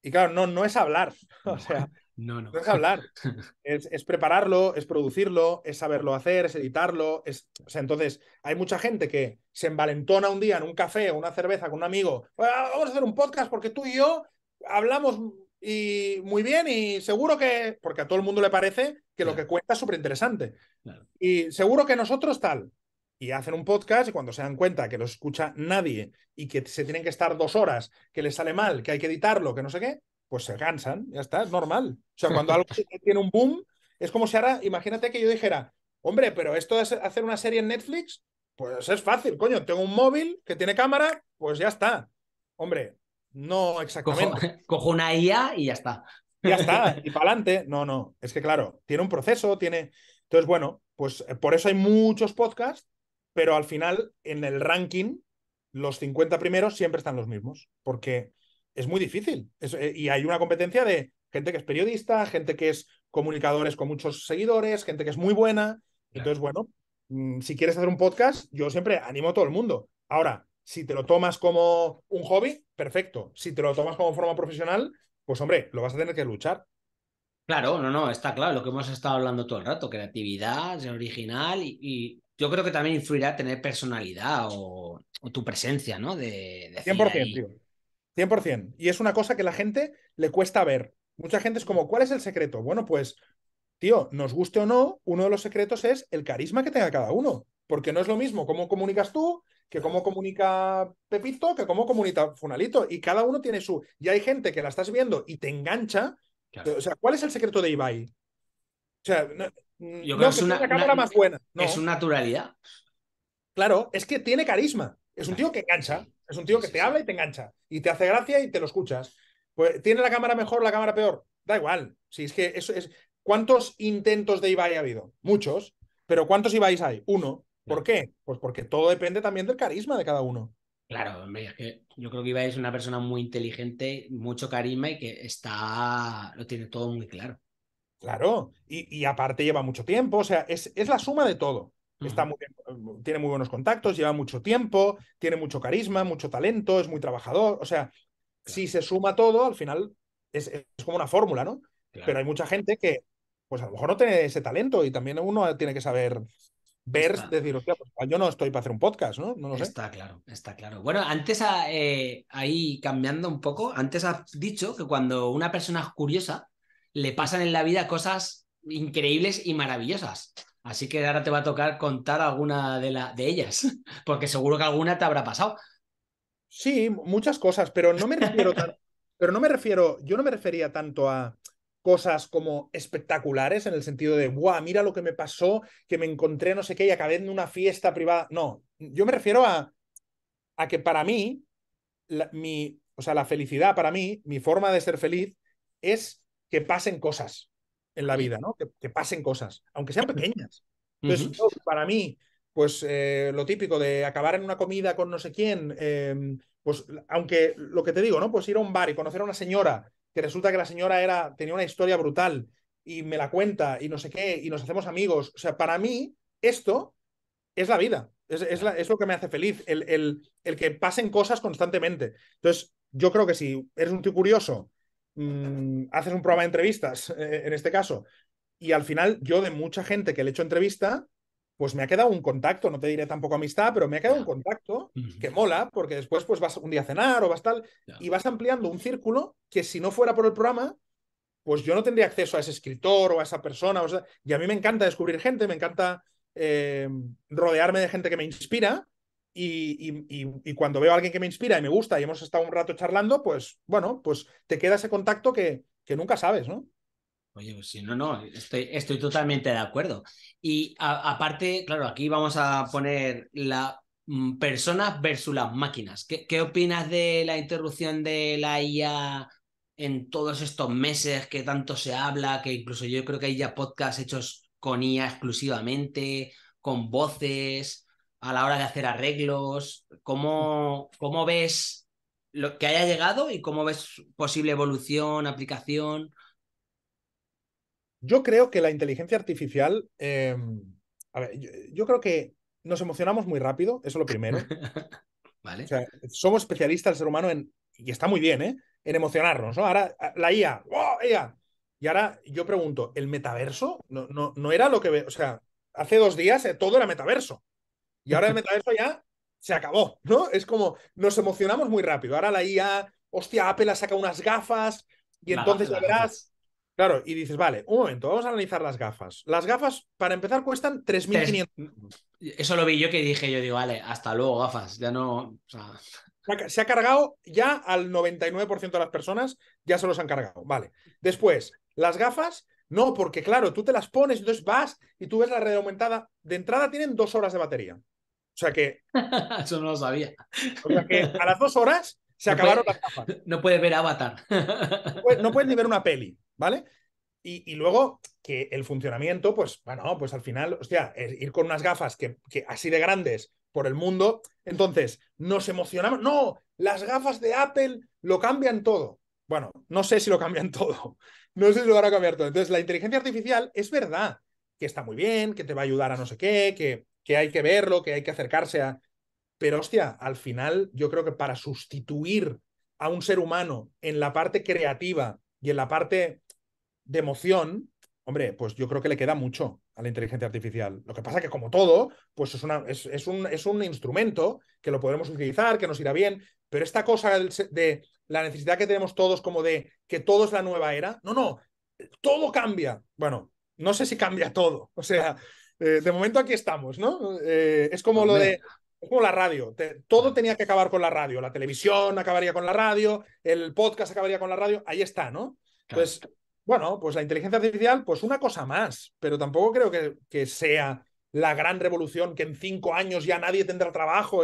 y claro, no, no es hablar, o sea... No, no. es hablar. es, prepararlo, es producirlo, es saberlo hacer, es editarlo. Es... O sea, entonces, hay mucha gente que se envalentona un día en un café o una cerveza con un amigo. Vamos a hacer un podcast porque tú y yo hablamos y muy bien y seguro que, porque a todo el mundo le parece que lo que cuenta es súper interesante. Y seguro que nosotros tal. Y hacen un podcast y cuando se dan cuenta que lo escucha nadie y que se tienen que estar dos horas, que les sale mal, que hay que editarlo, que no sé qué, pues se cansan, ya está, es normal. O sea, cuando algo tiene un boom, es como si ahora, imagínate que yo dijera, hombre, pero esto de hacer una serie en Netflix, pues es fácil, coño, tengo un móvil que tiene cámara, pues ya está. Hombre, no exactamente. Cojo, una IA y ya está. Ya está, y para adelante. No, no, es que claro, tiene un proceso, tiene... Entonces, bueno, pues eh, por eso hay muchos podcasts, pero al final en el ranking, los 50 primeros siempre están los mismos, porque es muy difícil. Eh, y hay una competencia de gente que es periodista, gente que es comunicadores con muchos seguidores, gente que es muy buena. Entonces, bueno, mm, si quieres hacer un podcast, yo siempre animo a todo el mundo. Ahora, si te lo tomas como un hobby, perfecto. Si te lo tomas como forma profesional, pues hombre, lo vas a tener que luchar. Claro, no, no, está claro lo que hemos estado hablando todo el rato, creatividad, ser original y, yo creo que también influirá tener personalidad o, tu presencia, ¿no? De, 100%, 100%. Y es una cosa que la gente le cuesta ver. Mucha gente es como, ¿cuál es el secreto? Bueno, pues, tío, nos guste o no, uno de los secretos es el carisma que tenga cada uno. Porque no es lo mismo cómo comunicas tú, que cómo comunica Pepito, que cómo comunica Funalito. Y cada uno tiene su. Y hay gente que la estás viendo y te engancha. O sea, ¿cuál es el secreto de Ibai? O sea, es una, Es su naturalidad. Claro, es que tiene carisma. Es un tío que engancha. Es un tío que te habla y te engancha. Y te hace gracia y te lo escuchas. Pues, ¿Tiene la cámara mejor, la cámara peor? Da igual. Si es que eso es. ¿Cuántos intentos de Ibai ha habido? Muchos. Pero ¿cuántos Ibais hay? Uno. ¿Por qué? Pues porque todo depende también del carisma de cada uno. Claro, hombre, que yo creo que Ibai es una persona muy inteligente, mucho carisma y que está. lo tiene todo muy claro. Claro, y, aparte lleva mucho tiempo, o sea, es, es la suma de todo. Está eh, tiene muy buenos contactos, lleva mucho tiempo, tiene mucho carisma, mucho talento, es muy trabajador. O sea, si se suma todo, al final es, es como una fórmula, ¿no? Pero hay mucha gente que, pues a lo mejor no tiene ese talento y también uno tiene que saber ver, decir, sea, pues yo no estoy para hacer un podcast, ¿no? no lo está claro, está claro. Bueno, antes ah, eh, ahí cambiando un poco, antes has dicho que cuando una persona es curiosa, le pasan en la vida cosas increíbles y maravillosas. Así que ahora te va a tocar contar alguna de, la, de ellas, porque seguro que alguna te habrá pasado. Sí, muchas cosas, pero no me refiero pero no me refiero, yo no me refería tanto a cosas como espectaculares en el sentido de, guau, mira lo que me pasó, que me encontré no sé qué y acabé en una fiesta privada. No, yo me refiero a, a que para mí, mi, o sea, la felicidad para mí, mi forma de ser feliz es que pasen cosas en la vida, ¿no? Que, pasen cosas, aunque sean pequeñas. Entonces, para mí, pues eh, lo típico de acabar en una comida con no sé quién, em, pues aunque lo que te digo, ¿no? Pues ir a un bar y conocer a una señora, que resulta que la señora era, tenía una historia brutal y me la cuenta y no sé qué, y nos hacemos amigos. O sea, para mí, esto es la vida, es, lo que me hace feliz, el, el, el que pasen cosas constantemente. Entonces, yo creo que si eres un tío curioso, Mm, haces un programa de entrevistas, eh, en este caso, y al final yo de mucha gente que le he hecho entrevista, pues me ha quedado un contacto, no te diré tampoco amistad, pero me ha quedado un contacto que mola, porque después pues vas un día a cenar o vas tal, y vas ampliando un círculo que si no fuera por el programa, pues yo no tendría acceso a ese escritor o a esa persona. y a mí me encanta descubrir gente, me encanta eh, rodearme de gente que me inspira, y, cuando veo a alguien que me inspira y me gusta y hemos estado un rato charlando, pues bueno, pues te queda ese contacto que, que nunca sabes, ¿no? Oye, pues sí, no, no, estoy, estoy totalmente de acuerdo. Y aparte, claro, aquí vamos a poner la mm, personas versus las máquinas. ¿Qué, ¿Qué, opinas de la interrupción de la IA en todos estos meses que tanto se habla? Que incluso yo creo que hay ya podcasts hechos con IA exclusivamente, con voces a la hora de hacer arreglos? ¿Cómo, cómo ves lo que haya llegado y cómo ves posible evolución, aplicación? Yo creo que la inteligencia artificial, em, a ver, yo, creo que nos emocionamos muy rápido, eso es lo primero. vale. somos especialistas el ser humano en, y está muy bien, ¿eh? En emocionarnos, ¿no? Ahora la IA, ¡oh, Y ahora yo pregunto, ¿el metaverso no, no, era lo que... O sea, hace dos días eh, todo era metaverso. Y ahora el eso ya se acabó, ¿no? Es como, nos emocionamos muy rápido. Ahora la IA, hostia, Apple ha sacado unas gafas y entonces ya verás. Claro, y dices, vale, un momento, vamos a analizar las gafas. Las gafas, para empezar, cuestan 3.500. Mm, eso lo vi yo que dije, yo digo, vale, hasta luego, gafas, ya no... sea... Se ha cargado ya al 99% de las personas, ya se los han cargado, vale. Después, las gafas, no, porque claro, tú te las pones, entonces vas y tú ves la red aumentada. De entrada tienen dos horas de batería. O sea que. Eso no lo sabía. O sea que a las dos horas se acabaron las gafas. No puedes ver Avatar. No puedes, ni ver una peli, ¿vale? Y, luego que el funcionamiento, pues bueno, pues al final, hostia, ir con unas gafas que, así de grandes por el mundo, entonces nos emocionamos. No, las gafas de Apple lo cambian todo. Bueno, no sé si lo cambian todo. No sé si lo van a cambiar todo. Entonces, la inteligencia artificial es verdad que está muy bien, que te va a ayudar a no sé qué, que que hay que verlo, que hay que acercarse a... Pero hostia, al final yo creo que para sustituir a un ser humano en la parte creativa y en la parte de emoción, hombre, pues yo creo que le queda mucho a la inteligencia artificial. Lo que pasa es que como todo, pues es, una, es, un, es un, instrumento que lo podemos utilizar, que nos irá bien, pero esta cosa de la necesidad que tenemos todos como de que todo es la nueva era, no, no, todo cambia. Bueno, no sé si cambia todo, o sea, eh, de momento aquí estamos, ¿no? Eh, es como lo de como la radio. todo ah. tenía que acabar con la radio. La televisión acabaría con la radio, el podcast acabaría con la radio. Ahí está, ¿no? Entonces, pues, bueno, pues la inteligencia artificial, pues una cosa más, pero tampoco creo que, sea la gran revolución que en cinco años ya nadie tendrá trabajo.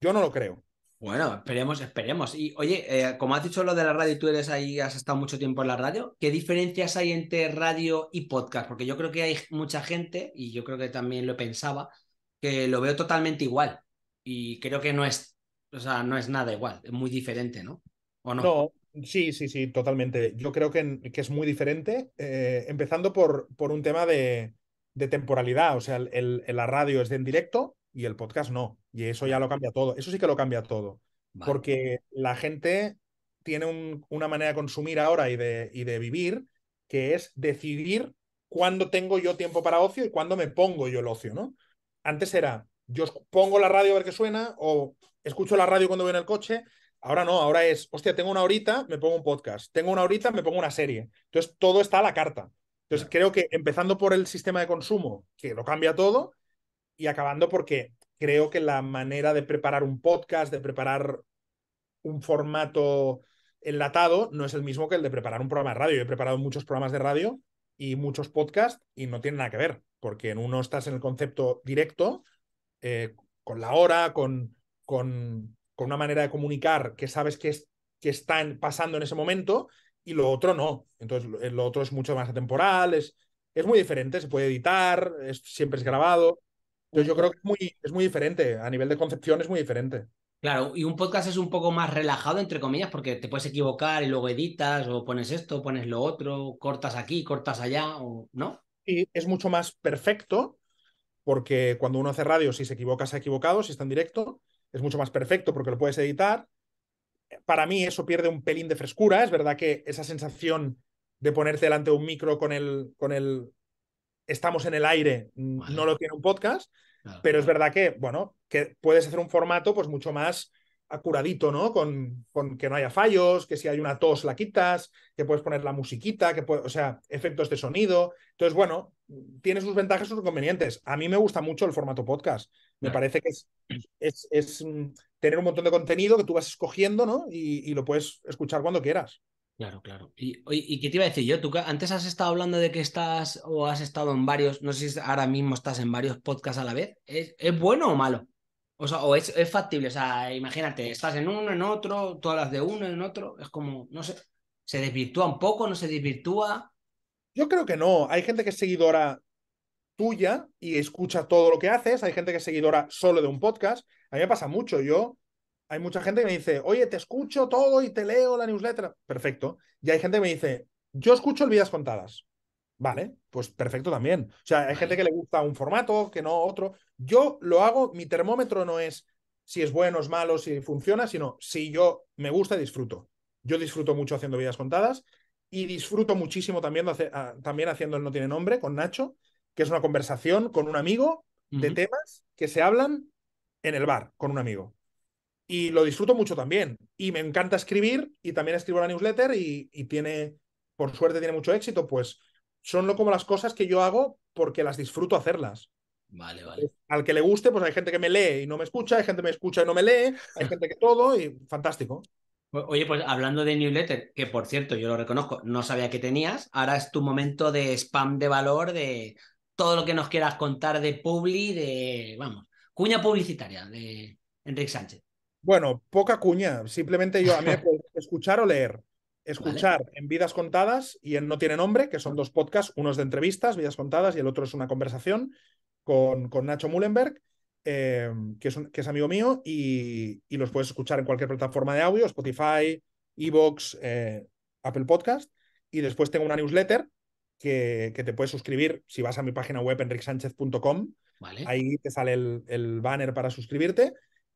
Yo no lo creo. Bueno, esperemos, esperemos. Y oye, eh, como has dicho lo de la radio, tú eres ahí, has estado mucho tiempo en la radio. ¿Qué diferencias hay entre radio y podcast? Porque yo creo que hay mucha gente, y yo creo que también lo pensaba, que lo veo totalmente igual. Y creo que no es, o sea, no es nada igual, es muy diferente, ¿no? ¿O no? sí, sí, sí, totalmente. Yo creo que, que es muy diferente, eh, empezando por, por un tema de, temporalidad. O sea, la radio es de en directo, y el podcast no. Y eso ya lo cambia todo. Eso sí que lo cambia todo. Porque la gente tiene una manera de consumir ahora y de, vivir que es decidir cuándo tengo yo tiempo para ocio y cuándo me pongo yo el ocio, ¿no? Antes era, yo pongo la radio a ver qué suena o escucho la radio cuando voy en el coche. Ahora no, ahora es, hostia, tengo una horita, me pongo un podcast. Tengo una horita, me pongo una serie. Entonces, todo está a la carta. Entonces, creo que empezando por el sistema de consumo, que lo cambia todo, y acabando porque creo que la manera de preparar un podcast, de preparar un formato enlatado, no es el mismo que el de preparar un programa de radio. Yo he preparado muchos programas de radio y muchos podcasts y no tienen nada que ver, porque en uno estás en el concepto directo, eh, con la hora, con, con, con, una manera de comunicar que sabes que, es, que está pasando en ese momento, y lo otro no. Entonces, lo, otro es mucho más atemporal, es, es muy diferente, se puede editar, siempre es grabado. Yo, creo que es muy, es muy diferente, a nivel de concepción es muy diferente. Claro, y un podcast es un poco más relajado, entre comillas, porque te puedes equivocar y luego editas o pones esto, pones lo otro, cortas aquí, cortas allá, o, ¿no? Y es mucho más perfecto, porque cuando uno hace radio, si se equivoca, se ha equivocado, si está en directo, es mucho más perfecto porque lo puedes editar. Para mí eso pierde un pelín de frescura, es verdad que esa sensación de ponerte delante de un micro con el, con el estamos en el aire, mm, no lo tiene un podcast, pero es verdad que, bueno, que puedes hacer un formato pues mucho más acuradito, ¿no? Con, que no haya fallos, que si hay una tos la quitas, que puedes poner la musiquita, que o sea, efectos de sonido. Entonces, bueno, tiene sus ventajas y sus inconvenientes. A mí me gusta mucho el formato podcast. Me parece que es, es, mm, tener un montón de contenido que tú vas escogiendo, ¿no? y lo puedes escuchar cuando quieras. Claro, claro. Y, qué te iba a decir yo, tú antes has estado hablando de que estás o has estado en varios, no sé si ahora mismo estás en varios podcasts a la vez. ¿Es, bueno o malo? O sea, es, factible. O sea, imagínate, estás en uno, en otro, todas las de uno, en otro. Es como, no sé, ¿se desvirtúa un poco? ¿No se desvirtúa? Yo creo que no. Hay gente que es seguidora tuya y escucha todo lo que haces. Hay gente que es seguidora solo de un podcast. A mí me pasa mucho. Yo hay mucha gente que me dice, oye, te escucho todo y te leo la newsletter. Perfecto. Y hay gente que me dice, yo escucho el Vidas Contadas. Vale, pues perfecto también. O sea, hay gente que le gusta un formato, que no otro. Yo lo hago, mi termómetro no es si es bueno, es malo, si funciona, sino si yo me gusta y disfruto. Yo disfruto mucho haciendo Vidas Contadas y disfruto muchísimo también, ah, también haciendo El No Tiene Nombre con Nacho, que es una conversación con un amigo de temas que se hablan en el bar con un amigo y lo disfruto mucho también. Y me encanta escribir y también escribo la newsletter y, tiene, por suerte, tiene mucho éxito. Pues son como las cosas que yo hago porque las disfruto hacerlas. Vale, vale. Al que le guste, pues hay gente que me lee y no me escucha, hay gente que me escucha y no me lee, hay gente que todo y fantástico. Oye, pues hablando de newsletter, que por cierto, yo lo reconozco, no sabía que tenías, ahora es tu momento de spam de valor, de todo lo que nos quieras contar de Publi, de, vamos, cuña publicitaria de Enrique Sánchez. Bueno, poca cuña. Simplemente yo a mí puedo escuchar o leer. Escuchar en Vidas Contadas y en No Tiene Nombre, que son dos podcasts, uno es de entrevistas, Vidas Contadas, y el otro es una conversación con, con Nacho Mullenberg, em, que, es que, es amigo mío, y, los puedes escuchar en cualquier plataforma de audio, Spotify, Evox, eh, Apple Podcast. Y después tengo una newsletter que, te puedes suscribir si vas a mi página web enricsánchez.com. Vale. Ahí te sale el, el banner para suscribirte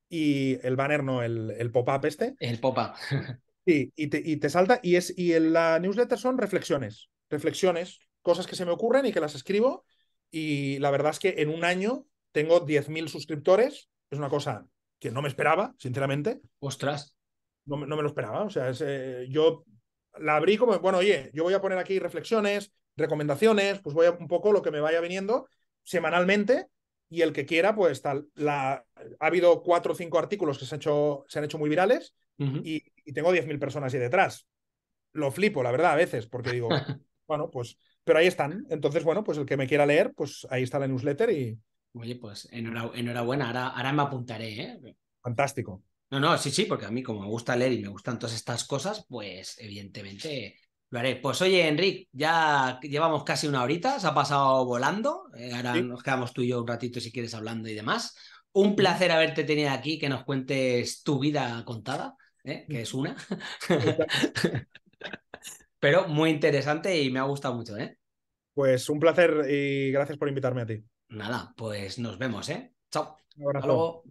y el banner no, el, pop-up este. El pop-up. sí, y te, y te, salta y, es, y en la newsletter son reflexiones, reflexiones, cosas que se me ocurren y que las escribo y la verdad es que en un año tengo 10.000 suscriptores, es una cosa que no me esperaba, sinceramente. Ostras. No, me lo esperaba, o sea, eh, yo la abrí como, bueno, oye, yo voy a poner aquí reflexiones, recomendaciones, pues voy a un poco lo que me vaya viniendo semanalmente y el que quiera, pues tal. La, ha habido cuatro o cinco artículos que se han hecho, se han hecho muy virales y, tengo tengo 10.000 personas ahí detrás. Lo flipo, la verdad, a veces, porque digo, bueno, pues, pero ahí están. Entonces, bueno, pues el que me quiera leer, pues ahí está la newsletter y... Oye, pues enhorabuena, ahora, ahora me apuntaré, ¿eh? Fantástico. No, no, sí, sí, porque a mí como me gusta leer y me gustan todas estas cosas, pues evidentemente lo haré. Pues oye, Enric, ya llevamos casi una horita, se ha pasado volando. Eh, ahora nos quedamos tú y yo un ratito si quieres hablando y demás. Un placer haberte tenido aquí, que nos cuentes tu vida contada, ¿eh? que es una. Pero muy interesante y me ha gustado mucho, ¿eh? Pues un placer y gracias por invitarme a ti. Nada, pues nos vemos, ¿eh? Chao.